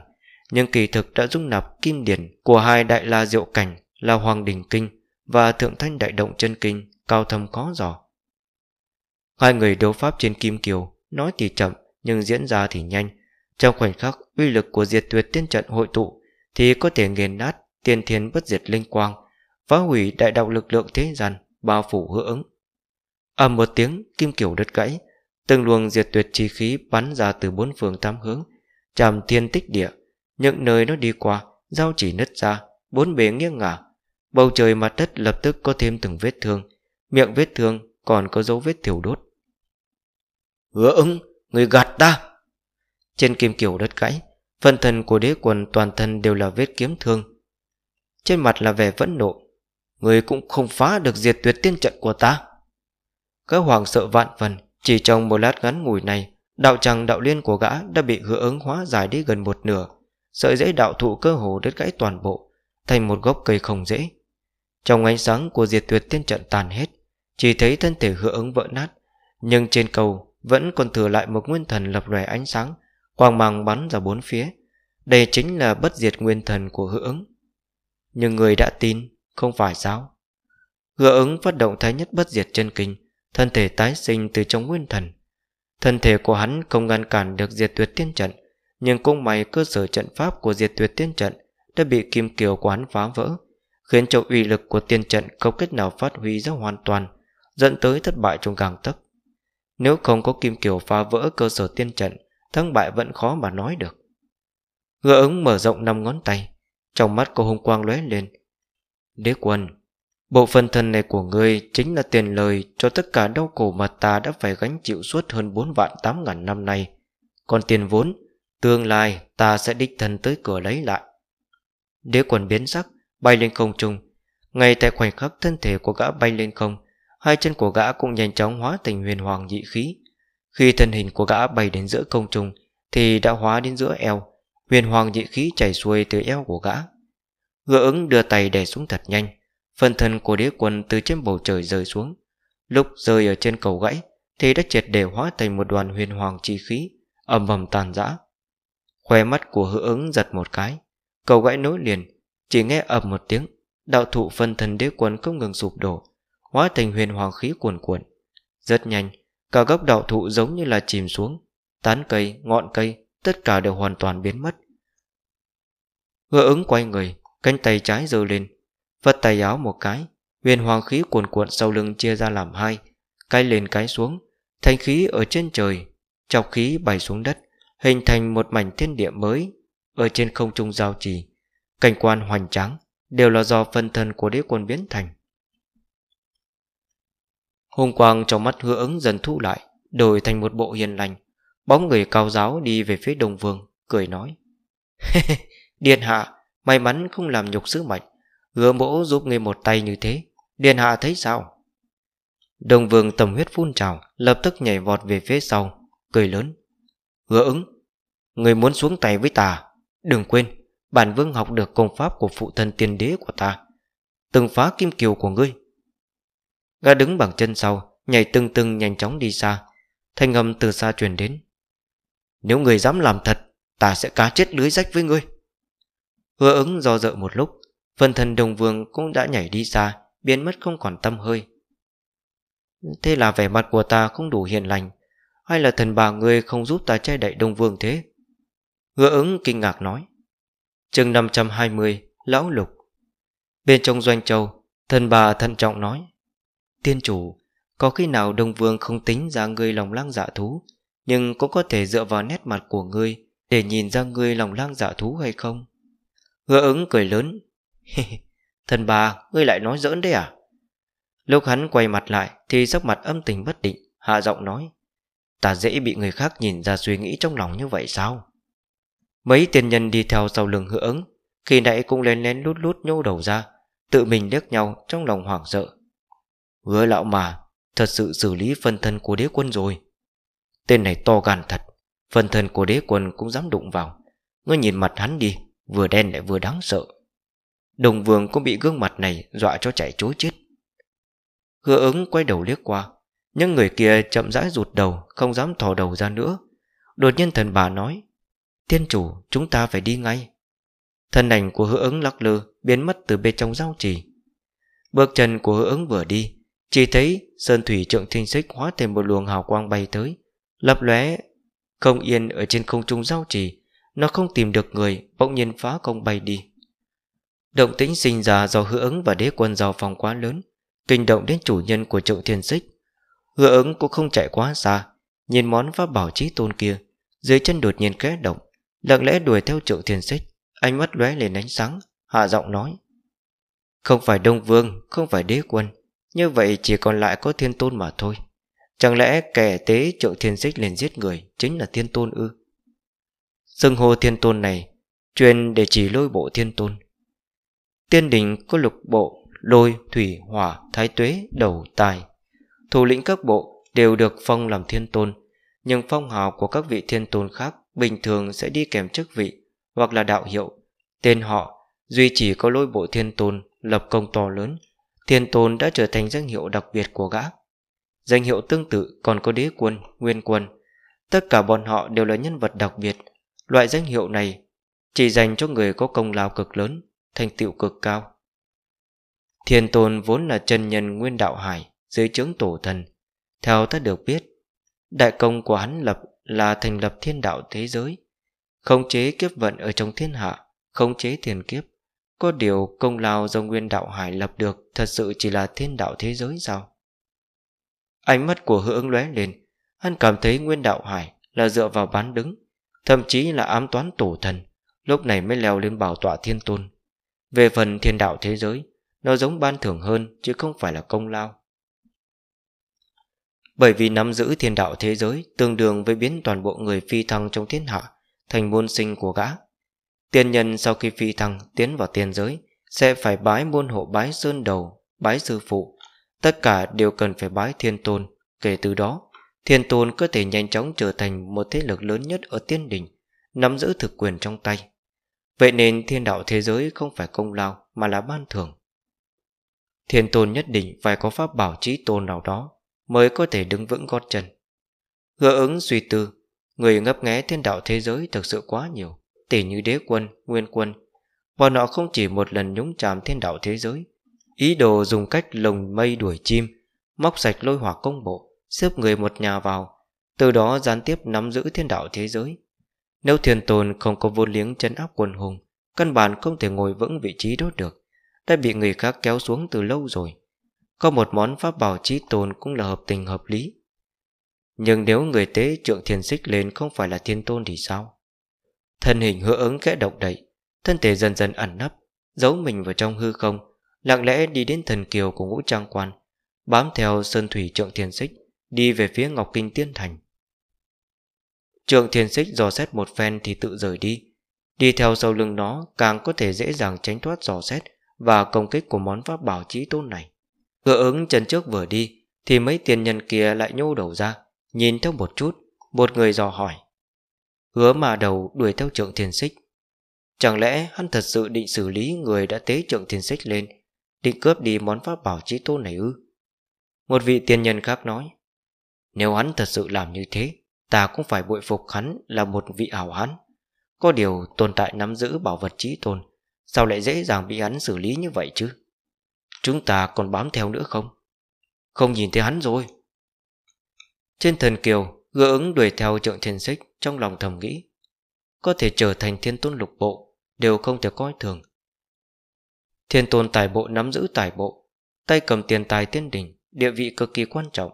Nhưng kỳ thực đã dung nạp kim điển Của hai đại la diệu cảnh Là hoàng đình kinh Và thượng thanh đại động chân kinh Cao thâm khó giỏ Hai người đấu pháp trên kim kiều Nói thì chậm nhưng diễn ra thì nhanh trong khoảnh khắc uy lực của diệt tuyệt tiên trận hội tụ thì có thể nghiền nát tiên thiên bất diệt linh quang, phá hủy đại đạo lực lượng thế gian bao phủ hữu ứng. ầm một tiếng kim kiểu đứt gãy, từng luồng diệt tuyệt chi khí bắn ra từ bốn phương tám hướng, chạm thiên tích địa, những nơi nó đi qua, giao chỉ nứt ra, bốn bề nghiêng ngả, bầu trời mặt đất lập tức có thêm từng vết thương, miệng vết thương còn có dấu vết thiểu đốt. Hứa ứng, người gạt ta! Trên kim kiều đất gãy Phần thân của đế quần toàn thân đều là vết kiếm thương Trên mặt là vẻ vẫn nộ Người cũng không phá được diệt tuyệt tiên trận của ta Cái hoàng sợ vạn phần Chỉ trong một lát ngắn ngủi này Đạo tràng đạo liên của gã đã bị hứa ứng hóa giải đi gần một nửa Sợi dễ đạo thụ cơ hồ đứt gãy toàn bộ Thành một gốc cây không dễ Trong ánh sáng của diệt tuyệt tiên trận tàn hết Chỉ thấy thân thể hứa ứng vỡ nát Nhưng trên cầu vẫn còn thừa lại một nguyên thần lập lòe ánh sáng quang mang bắn ra bốn phía Đây chính là bất diệt nguyên thần của hữu ứng Nhưng người đã tin Không phải sao Hứa ứng phát động thái nhất bất diệt chân kinh Thân thể tái sinh từ trong nguyên thần Thân thể của hắn không ngăn cản được diệt tuyệt tiên trận Nhưng cũng may cơ sở trận pháp của diệt tuyệt tiên trận Đã bị kim kiều quán phá vỡ Khiến cho uy lực của tiên trận không cách nào phát huy ra hoàn toàn Dẫn tới thất bại trong gàng tấc Nếu không có kim kiều phá vỡ cơ sở tiên trận thắng bại vẫn khó mà nói được. Gỡ ứng mở rộng năm ngón tay, trong mắt cô hung quang lóe lên. Đế quân, bộ phần thân này của ngươi chính là tiền lời cho tất cả đau khổ mà ta đã phải gánh chịu suốt hơn bốn vạn tám ngàn năm nay. Còn tiền vốn, tương lai ta sẽ đích thân tới cửa lấy lại. Đế quân biến sắc, bay lên không trung. Ngay tại khoảnh khắc thân thể của gã bay lên không, hai chân của gã cũng nhanh chóng hóa thành huyền hoàng dị khí. Khi thân hình của gã bay đến giữa công trung Thì đã hóa đến giữa eo Huyền hoàng dị khí chảy xuôi từ eo của gã Hứa ứng đưa tay đè xuống thật nhanh Phần thân của đế quân từ trên bầu trời rơi xuống Lúc rơi ở trên cầu gãy Thì đã triệt để hóa thành một đoàn huyền hoàng chi khí ầm ầm tàn rã Khoe mắt của hứa ứng giật một cái Cầu gãy nối liền Chỉ nghe ầm một tiếng Đạo thụ phân thân đế quân không ngừng sụp đổ Hóa thành huyền hoàng khí cuồn cuộn Rất nhanh Cả gốc đạo thụ giống như là chìm xuống Tán cây, ngọn cây Tất cả đều hoàn toàn biến mất Hứa ứng quay người Cánh tay trái giơ lên vật tay áo một cái Huyền hoàng khí cuồn cuộn sau lưng chia ra làm hai Cái lên cái xuống Thanh khí ở trên trời Chọc khí bay xuống đất Hình thành một mảnh thiên địa mới Ở trên không trung giao trì Cảnh quan hoành tráng Đều là do phân thân của đế quân biến thành Hùng quang trong mắt hứa ứng dần thu lại Đổi thành một bộ hiền lành Bóng người cao giáo đi về phía đồng vương Cười nói [laughs] Điện hạ may mắn không làm nhục sứ mệnh Hứa mỗ giúp người một tay như thế Điện hạ thấy sao Đồng vương tầm huyết phun trào Lập tức nhảy vọt về phía sau Cười lớn Hứa ứng Người muốn xuống tay với ta Đừng quên Bản vương học được công pháp của phụ thân tiên đế của ta Từng phá kim kiều của ngươi Gã đứng bằng chân sau Nhảy từng từng nhanh chóng đi xa Thanh âm từ xa truyền đến Nếu người dám làm thật Ta sẽ cá chết lưới rách với ngươi Hứa ứng do dợ một lúc Phần thần đồng vương cũng đã nhảy đi xa Biến mất không còn tâm hơi Thế là vẻ mặt của ta không đủ hiền lành Hay là thần bà ngươi không giúp ta che đậy đồng vương thế Hứa ứng kinh ngạc nói chương 520 Lão Lục Bên trong doanh châu Thần bà thận trọng nói Tiên chủ Có khi nào Đông Vương không tính ra ngươi lòng lang dạ thú Nhưng cũng có thể dựa vào nét mặt của ngươi Để nhìn ra ngươi lòng lang dạ thú hay không Hứa ứng cười lớn [laughs] Thần bà Ngươi lại nói giỡn đấy à Lúc hắn quay mặt lại Thì sắc mặt âm tình bất định Hạ giọng nói Ta dễ bị người khác nhìn ra suy nghĩ trong lòng như vậy sao Mấy tiền nhân đi theo sau lưng hứa ứng Khi nãy cũng lén lén lút lút nhô đầu ra Tự mình liếc nhau trong lòng hoảng sợ với lão mà Thật sự xử lý phân thân của đế quân rồi Tên này to gan thật Phân thân của đế quân cũng dám đụng vào Ngươi nhìn mặt hắn đi Vừa đen lại vừa đáng sợ Đồng vương cũng bị gương mặt này Dọa cho chạy chối chết Hứa ứng quay đầu liếc qua Nhưng người kia chậm rãi rụt đầu Không dám thò đầu ra nữa Đột nhiên thần bà nói Thiên chủ chúng ta phải đi ngay Thân ảnh của hứa ứng lắc lư Biến mất từ bên trong giao trì Bước chân của hứa ứng vừa đi chỉ thấy sơn thủy trượng thiên xích hóa thành một luồng hào quang bay tới, lập lóe không yên ở trên không trung giao trì, nó không tìm được người, bỗng nhiên phá công bay đi. Động tĩnh sinh ra do hứa ứng và đế quân giao phòng quá lớn, kinh động đến chủ nhân của trượng thiên xích. Hứa ứng cũng không chạy quá xa, nhìn món pháp bảo trí tôn kia, dưới chân đột nhiên khẽ động, lặng lẽ đuổi theo trượng thiên xích, ánh mắt lóe lên ánh sáng, hạ giọng nói. Không phải Đông Vương, không phải đế quân, như vậy chỉ còn lại có thiên tôn mà thôi Chẳng lẽ kẻ tế trợ thiên xích lên giết người Chính là thiên tôn ư Sưng hô thiên tôn này Chuyên để chỉ lôi bộ thiên tôn Tiên đình có lục bộ Lôi, thủy, hỏa, thái tuế, đầu, tài Thủ lĩnh các bộ đều được phong làm thiên tôn Nhưng phong hào của các vị thiên tôn khác Bình thường sẽ đi kèm chức vị Hoặc là đạo hiệu Tên họ Duy chỉ có lôi bộ thiên tôn Lập công to lớn Thiên tôn đã trở thành danh hiệu đặc biệt của gã Danh hiệu tương tự còn có đế quân, nguyên quân Tất cả bọn họ đều là nhân vật đặc biệt Loại danh hiệu này chỉ dành cho người có công lao cực lớn, thành tựu cực cao Thiên tôn vốn là chân nhân nguyên đạo hải dưới chướng tổ thần Theo ta được biết Đại công của hắn lập là thành lập thiên đạo thế giới Khống chế kiếp vận ở trong thiên hạ Khống chế tiền kiếp có điều công lao do nguyên đạo hải lập được Thật sự chỉ là thiên đạo thế giới sao Ánh mắt của hứa ứng lóe lên Hắn cảm thấy nguyên đạo hải Là dựa vào bán đứng Thậm chí là ám toán tổ thần Lúc này mới leo lên bảo tọa thiên tôn Về phần thiên đạo thế giới Nó giống ban thưởng hơn chứ không phải là công lao Bởi vì nắm giữ thiên đạo thế giới Tương đương với biến toàn bộ người phi thăng trong thiên hạ Thành môn sinh của gã Tiên nhân sau khi phi thăng tiến vào tiên giới sẽ phải bái môn hộ bái sơn đầu, bái sư phụ. Tất cả đều cần phải bái thiên tôn. Kể từ đó, thiên tôn có thể nhanh chóng trở thành một thế lực lớn nhất ở tiên đình nắm giữ thực quyền trong tay. Vậy nên thiên đạo thế giới không phải công lao mà là ban thưởng. Thiên tôn nhất định phải có pháp bảo trí tôn nào đó mới có thể đứng vững gót chân. Hứa ứng suy tư, người ngấp nghé thiên đạo thế giới thực sự quá nhiều tỉ như đế quân, nguyên quân. Bọn họ không chỉ một lần nhúng chàm thiên đạo thế giới, ý đồ dùng cách lồng mây đuổi chim, móc sạch lôi hỏa công bộ, xếp người một nhà vào, từ đó gián tiếp nắm giữ thiên đạo thế giới. Nếu thiên tồn không có vô liếng chân áp quần hùng, căn bản không thể ngồi vững vị trí đó được, đã bị người khác kéo xuống từ lâu rồi. Có một món pháp bảo trí tồn cũng là hợp tình hợp lý. Nhưng nếu người tế trượng thiền xích lên không phải là thiên tôn thì sao? Thân hình hứa ứng khẽ động đậy Thân thể dần dần ẩn nấp Giấu mình vào trong hư không Lặng lẽ đi đến thần kiều của ngũ trang quan Bám theo sơn thủy trượng thiên xích Đi về phía Ngọc Kinh Tiên Thành Trượng thiên xích dò xét một phen thì tự rời đi Đi theo sau lưng nó càng có thể dễ dàng tránh thoát dò xét Và công kích của món pháp bảo trí tôn này Hứa ứng chân trước vừa đi Thì mấy tiền nhân kia lại nhô đầu ra Nhìn theo một chút Một người dò hỏi Hứa mà đầu đuổi theo trượng thiền xích Chẳng lẽ hắn thật sự định xử lý người đã tế trượng thiền xích lên Định cướp đi món pháp bảo trí tôn này ư Một vị tiên nhân khác nói Nếu hắn thật sự làm như thế Ta cũng phải bội phục hắn là một vị ảo hắn Có điều tồn tại nắm giữ bảo vật trí tôn Sao lại dễ dàng bị hắn xử lý như vậy chứ Chúng ta còn bám theo nữa không Không nhìn thấy hắn rồi Trên thần kiều Gỡ ứng đuổi theo trượng thiên xích Trong lòng thầm nghĩ Có thể trở thành thiên tôn lục bộ Đều không thể coi thường Thiên tôn tài bộ nắm giữ tài bộ Tay cầm tiền tài tiên đỉnh Địa vị cực kỳ quan trọng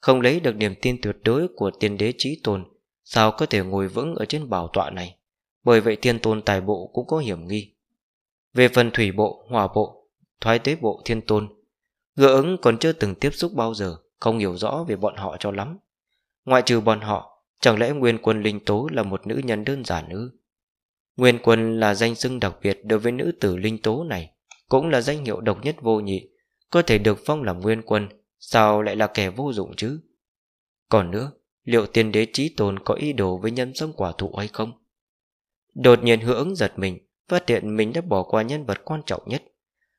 Không lấy được niềm tin tuyệt đối của tiên đế trí tôn Sao có thể ngồi vững ở trên bảo tọa này Bởi vậy thiên tôn tài bộ cũng có hiểm nghi Về phần thủy bộ, hỏa bộ Thoái tế bộ thiên tôn Gỡ ứng còn chưa từng tiếp xúc bao giờ Không hiểu rõ về bọn họ cho lắm Ngoại trừ bọn họ Chẳng lẽ Nguyên Quân Linh Tố là một nữ nhân đơn giản ư Nguyên Quân là danh xưng đặc biệt đối với nữ tử Linh Tố này Cũng là danh hiệu độc nhất vô nhị Có thể được phong làm Nguyên Quân Sao lại là kẻ vô dụng chứ Còn nữa Liệu tiên đế trí tồn có ý đồ với nhân sâm quả thụ hay không Đột nhiên hưởng giật mình Phát hiện mình đã bỏ qua nhân vật quan trọng nhất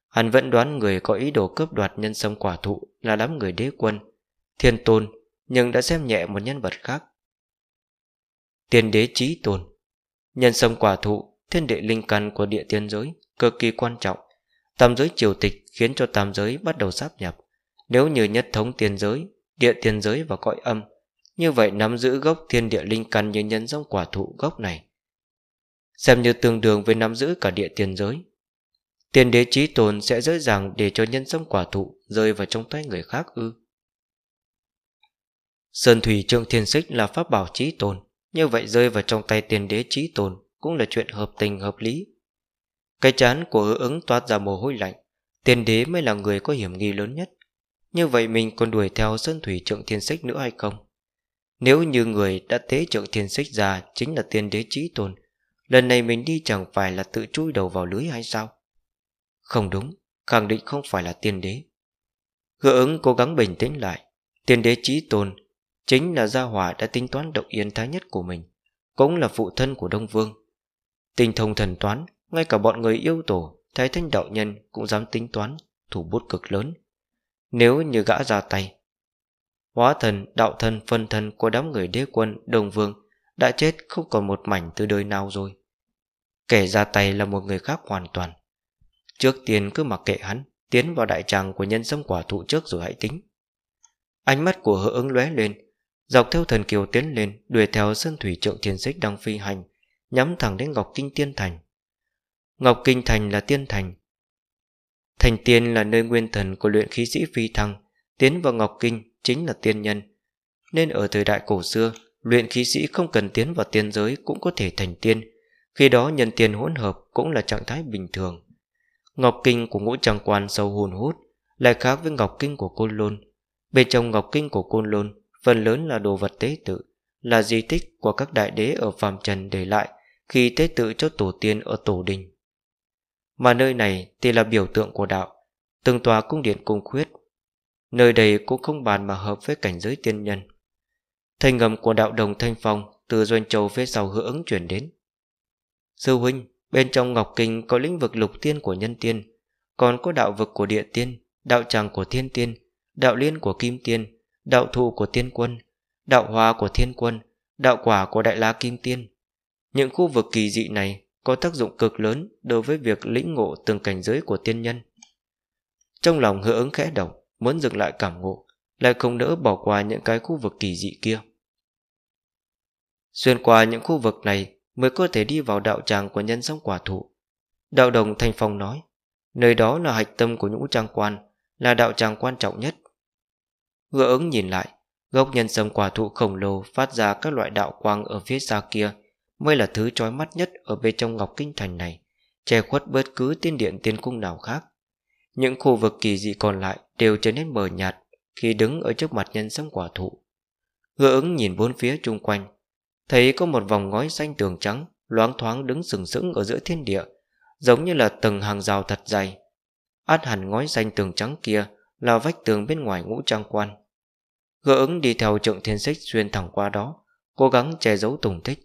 Hắn vẫn đoán người có ý đồ cướp đoạt nhân sâm quả thụ Là đám người đế quân Thiên tôn nhưng đã xem nhẹ một nhân vật khác. Tiên đế trí tồn Nhân sâm quả thụ, thiên địa linh căn của địa tiên giới cực kỳ quan trọng. Tam giới triều tịch khiến cho tam giới bắt đầu sáp nhập. Nếu như nhất thống tiên giới, địa tiên giới và cõi âm, như vậy nắm giữ gốc thiên địa linh căn như nhân sâm quả thụ gốc này. Xem như tương đương với nắm giữ cả địa tiên giới. Tiên đế trí tồn sẽ dễ dàng để cho nhân sâm quả thụ rơi vào trong tay người khác ư. Sơn Thủy Trương Thiên Xích là pháp bảo trí tồn như vậy rơi vào trong tay tiền đế trí tồn cũng là chuyện hợp tình hợp lý. Cái chán của hứa ứng toát ra mồ hôi lạnh, tiền đế mới là người có hiểm nghi lớn nhất. Như vậy mình còn đuổi theo Sơn Thủy Trượng Thiên Xích nữa hay không? Nếu như người đã tế Trượng Thiên Xích ra chính là tiền đế trí tồn lần này mình đi chẳng phải là tự chui đầu vào lưới hay sao? Không đúng, khẳng định không phải là tiền đế. Hứa ứng cố gắng bình tĩnh lại, tiền đế trí tồn Chính là Gia Hỏa đã tính toán động yên thái nhất của mình Cũng là phụ thân của Đông Vương Tình thông thần toán Ngay cả bọn người yêu tổ Thái thanh đạo nhân cũng dám tính toán Thủ bút cực lớn Nếu như gã ra tay Hóa thần, đạo thần, phân thân của đám người đế quân, đông vương Đã chết không còn một mảnh từ đời nào rồi Kẻ ra tay là một người khác hoàn toàn Trước tiên cứ mặc kệ hắn Tiến vào đại tràng của nhân sâm quả thụ trước rồi hãy tính Ánh mắt của hỡ ứng lóe lên Dọc theo thần kiều tiến lên Đuổi theo sơn thủy trượng thiên xích đang phi hành Nhắm thẳng đến Ngọc Kinh Tiên Thành Ngọc Kinh Thành là tiên thành Thành tiên là nơi nguyên thần của luyện khí sĩ phi thăng Tiến vào Ngọc Kinh chính là tiên nhân Nên ở thời đại cổ xưa Luyện khí sĩ không cần tiến vào tiên giới Cũng có thể thành tiên Khi đó nhân tiền hỗn hợp cũng là trạng thái bình thường Ngọc Kinh của ngũ trang quan sâu hồn hút Lại khác với Ngọc Kinh của Côn Lôn Bên trong Ngọc Kinh của Côn Lôn phần lớn là đồ vật tế tự, là di tích của các đại đế ở phàm trần để lại khi tế tự cho tổ tiên ở tổ đình. Mà nơi này thì là biểu tượng của đạo, từng tòa cung điện cung khuyết. Nơi đây cũng không bàn mà hợp với cảnh giới tiên nhân. Thanh ngầm của đạo đồng Thanh Phong từ doanh châu phía sau hữu ứng chuyển đến. Sư huynh, bên trong Ngọc Kinh có lĩnh vực lục tiên của nhân tiên, còn có đạo vực của địa tiên, đạo tràng của thiên tiên, đạo liên của kim tiên, đạo thụ của tiên quân, đạo hoa của thiên quân, đạo quả của đại la kim tiên. Những khu vực kỳ dị này có tác dụng cực lớn đối với việc lĩnh ngộ từng cảnh giới của tiên nhân. Trong lòng hứa ứng khẽ động, muốn dừng lại cảm ngộ, lại không đỡ bỏ qua những cái khu vực kỳ dị kia. Xuyên qua những khu vực này mới có thể đi vào đạo tràng của nhân song quả thụ. Đạo đồng Thanh Phong nói, nơi đó là hạch tâm của nhũ trang quan, là đạo tràng quan trọng nhất Ngựa ứng nhìn lại Gốc nhân sâm quả thụ khổng lồ phát ra các loại đạo quang ở phía xa kia mới là thứ trói mắt nhất ở bên trong ngọc kinh thành này che khuất bất cứ tiên điện tiên cung nào khác. Những khu vực kỳ dị còn lại đều trở nên mờ nhạt khi đứng ở trước mặt nhân sâm quả thụ. Ngựa ứng nhìn bốn phía chung quanh Thấy có một vòng ngói xanh tường trắng Loáng thoáng đứng sừng sững ở giữa thiên địa Giống như là tầng hàng rào thật dày Át hẳn ngói xanh tường trắng kia Là vách tường bên ngoài ngũ trang quan Gỡ ứng đi theo trượng thiên sách xuyên thẳng qua đó Cố gắng che giấu tùng tích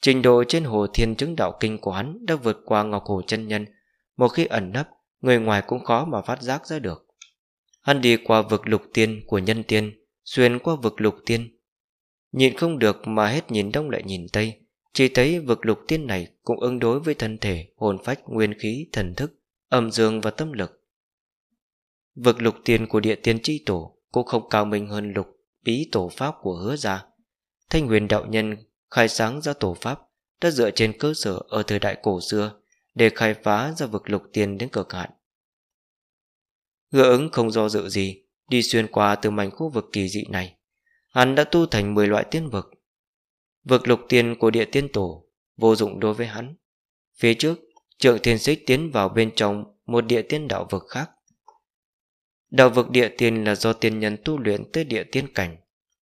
Trình độ trên hồ thiên chứng đạo kinh của hắn Đã vượt qua ngọc hồ chân nhân Một khi ẩn nấp Người ngoài cũng khó mà phát giác ra được Hắn đi qua vực lục tiên của nhân tiên Xuyên qua vực lục tiên Nhìn không được mà hết nhìn đông lại nhìn tây Chỉ thấy vực lục tiên này Cũng ứng đối với thân thể, hồn phách, nguyên khí, thần thức Âm dương và tâm lực Vực lục tiên của địa tiên tri tổ cũng không cao minh hơn lục bí tổ pháp của hứa gia Thanh huyền đạo nhân khai sáng ra tổ pháp đã dựa trên cơ sở ở thời đại cổ xưa để khai phá ra vực lục tiền đến cực hạn. Hứa ứng không do dự gì, đi xuyên qua từ mảnh khu vực kỳ dị này. Hắn đã tu thành 10 loại tiên vực. Vực lục tiên của địa tiên tổ, vô dụng đối với hắn. Phía trước, trượng thiên xích tiến vào bên trong một địa tiên đạo vực khác. Đạo vực địa tiên là do tiên nhân tu luyện tới địa tiên cảnh,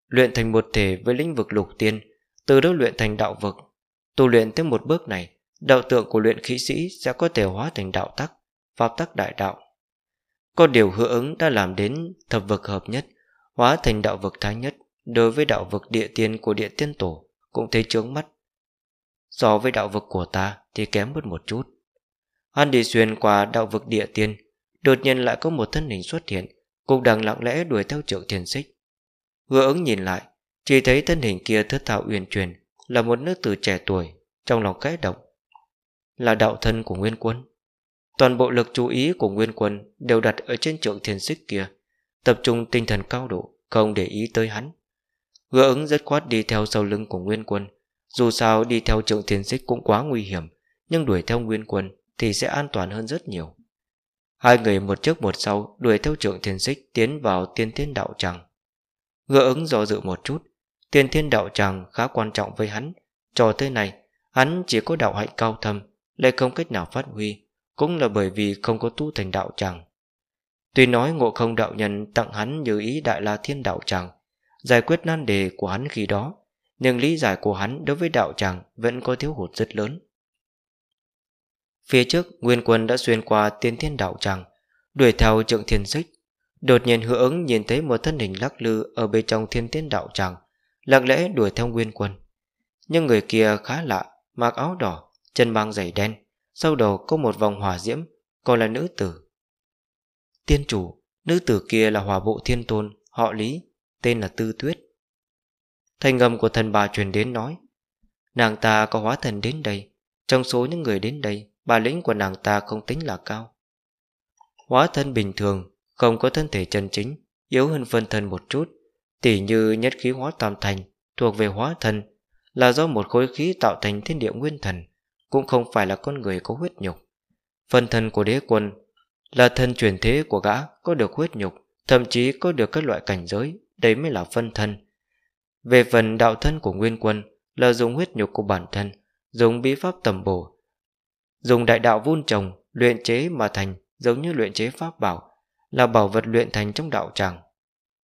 luyện thành một thể với lĩnh vực lục tiên, từ đó luyện thành đạo vực. Tu luyện tới một bước này, đạo tượng của luyện khí sĩ sẽ có thể hóa thành đạo tắc, pháp tắc đại đạo. Con điều hứa ứng đã làm đến thập vực hợp nhất, hóa thành đạo vực thái nhất đối với đạo vực địa tiên của địa tiên tổ cũng thấy chướng mắt. So với đạo vực của ta thì kém mất một chút. Hắn đi xuyên qua đạo vực địa tiên, Đột nhiên lại có một thân hình xuất hiện Cũng đằng lặng lẽ đuổi theo triệu thiền xích Hứa ứng nhìn lại Chỉ thấy thân hình kia thất thạo uyển truyền Là một nữ tử trẻ tuổi Trong lòng kẽ động Là đạo thân của Nguyên Quân Toàn bộ lực chú ý của Nguyên Quân Đều đặt ở trên triệu thiền xích kia Tập trung tinh thần cao độ Không để ý tới hắn Hứa ứng rất khoát đi theo sau lưng của Nguyên Quân Dù sao đi theo triệu thiền xích cũng quá nguy hiểm Nhưng đuổi theo Nguyên Quân Thì sẽ an toàn hơn rất nhiều Hai người một trước một sau đuổi theo trưởng thiên xích tiến vào tiên thiên đạo tràng. Ngựa ứng do dự một chút, tiên thiên đạo tràng khá quan trọng với hắn. Trò tới này, hắn chỉ có đạo hạnh cao thâm, lại không cách nào phát huy, cũng là bởi vì không có tu thành đạo tràng. Tuy nói ngộ không đạo nhân tặng hắn như ý đại la thiên đạo tràng, giải quyết nan đề của hắn khi đó, nhưng lý giải của hắn đối với đạo tràng vẫn có thiếu hụt rất lớn. Phía trước Nguyên Quân đã xuyên qua tiên thiên đạo tràng Đuổi theo trượng thiên xích Đột nhiên hữu ứng nhìn thấy một thân hình lắc lư Ở bên trong thiên thiên đạo tràng Lặng lẽ đuổi theo Nguyên Quân Nhưng người kia khá lạ Mặc áo đỏ, chân mang giày đen Sau đầu có một vòng hỏa diễm Còn là nữ tử Tiên chủ, nữ tử kia là hòa bộ thiên tôn Họ Lý, tên là Tư Tuyết Thanh ngầm của thần bà truyền đến nói Nàng ta có hóa thần đến đây Trong số những người đến đây Bản lĩnh của nàng ta không tính là cao Hóa thân bình thường Không có thân thể chân chính Yếu hơn phân thân một chút Tỉ như nhất khí hóa tam thành Thuộc về hóa thân Là do một khối khí tạo thành thiên địa nguyên thần Cũng không phải là con người có huyết nhục Phân thân của đế quân Là thân truyền thế của gã Có được huyết nhục Thậm chí có được các loại cảnh giới Đấy mới là phân thân Về phần đạo thân của nguyên quân Là dùng huyết nhục của bản thân Dùng bí pháp tầm bổ dùng đại đạo vun trồng, luyện chế mà thành giống như luyện chế pháp bảo, là bảo vật luyện thành trong đạo tràng.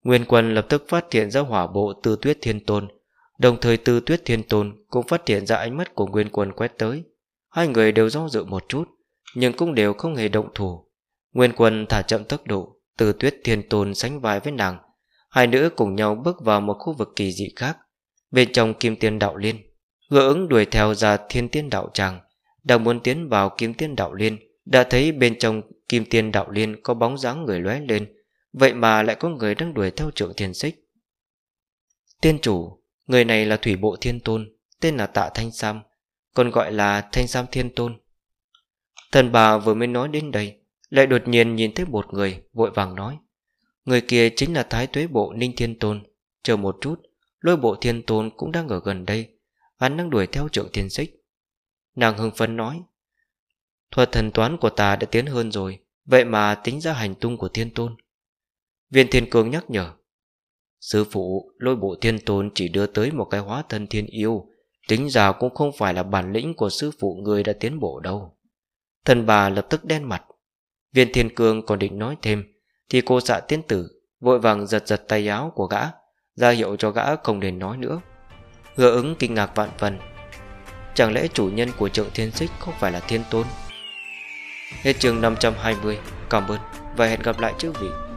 Nguyên quân lập tức phát hiện ra hỏa bộ tư tuyết thiên tôn, đồng thời tư tuyết thiên tôn cũng phát hiện ra ánh mắt của nguyên quân quét tới. Hai người đều do dự một chút, nhưng cũng đều không hề động thủ. Nguyên quân thả chậm tốc độ, tư tuyết thiên tôn sánh vai với nàng. Hai nữ cùng nhau bước vào một khu vực kỳ dị khác, bên trong kim tiên đạo liên. Hứa ứng đuổi theo ra thiên tiên đạo tràng, đang muốn tiến vào kim tiên đạo liên Đã thấy bên trong kim tiên đạo liên Có bóng dáng người lóe lên Vậy mà lại có người đang đuổi theo trưởng thiên xích Tiên chủ Người này là thủy bộ thiên tôn Tên là tạ Thanh Sam Còn gọi là Thanh Sam Thiên Tôn Thần bà vừa mới nói đến đây Lại đột nhiên nhìn thấy một người Vội vàng nói Người kia chính là Thái Tuế Bộ Ninh Thiên Tôn Chờ một chút Lôi Bộ Thiên Tôn cũng đang ở gần đây Hắn đang đuổi theo trưởng thiên xích Nàng hưng phấn nói Thuật thần toán của ta đã tiến hơn rồi Vậy mà tính ra hành tung của thiên tôn Viên thiên cường nhắc nhở Sư phụ lôi bộ thiên tôn chỉ đưa tới một cái hóa thân thiên yêu Tính ra cũng không phải là bản lĩnh của sư phụ người đã tiến bộ đâu Thần bà lập tức đen mặt Viên thiên cường còn định nói thêm Thì cô xạ tiên tử Vội vàng giật giật tay áo của gã ra hiệu cho gã không nên nói nữa Hứa ứng kinh ngạc vạn phần Chẳng lẽ chủ nhân của trượng thiên xích không phải là thiên tôn Hết chương 520 Cảm ơn và hẹn gặp lại chữ vị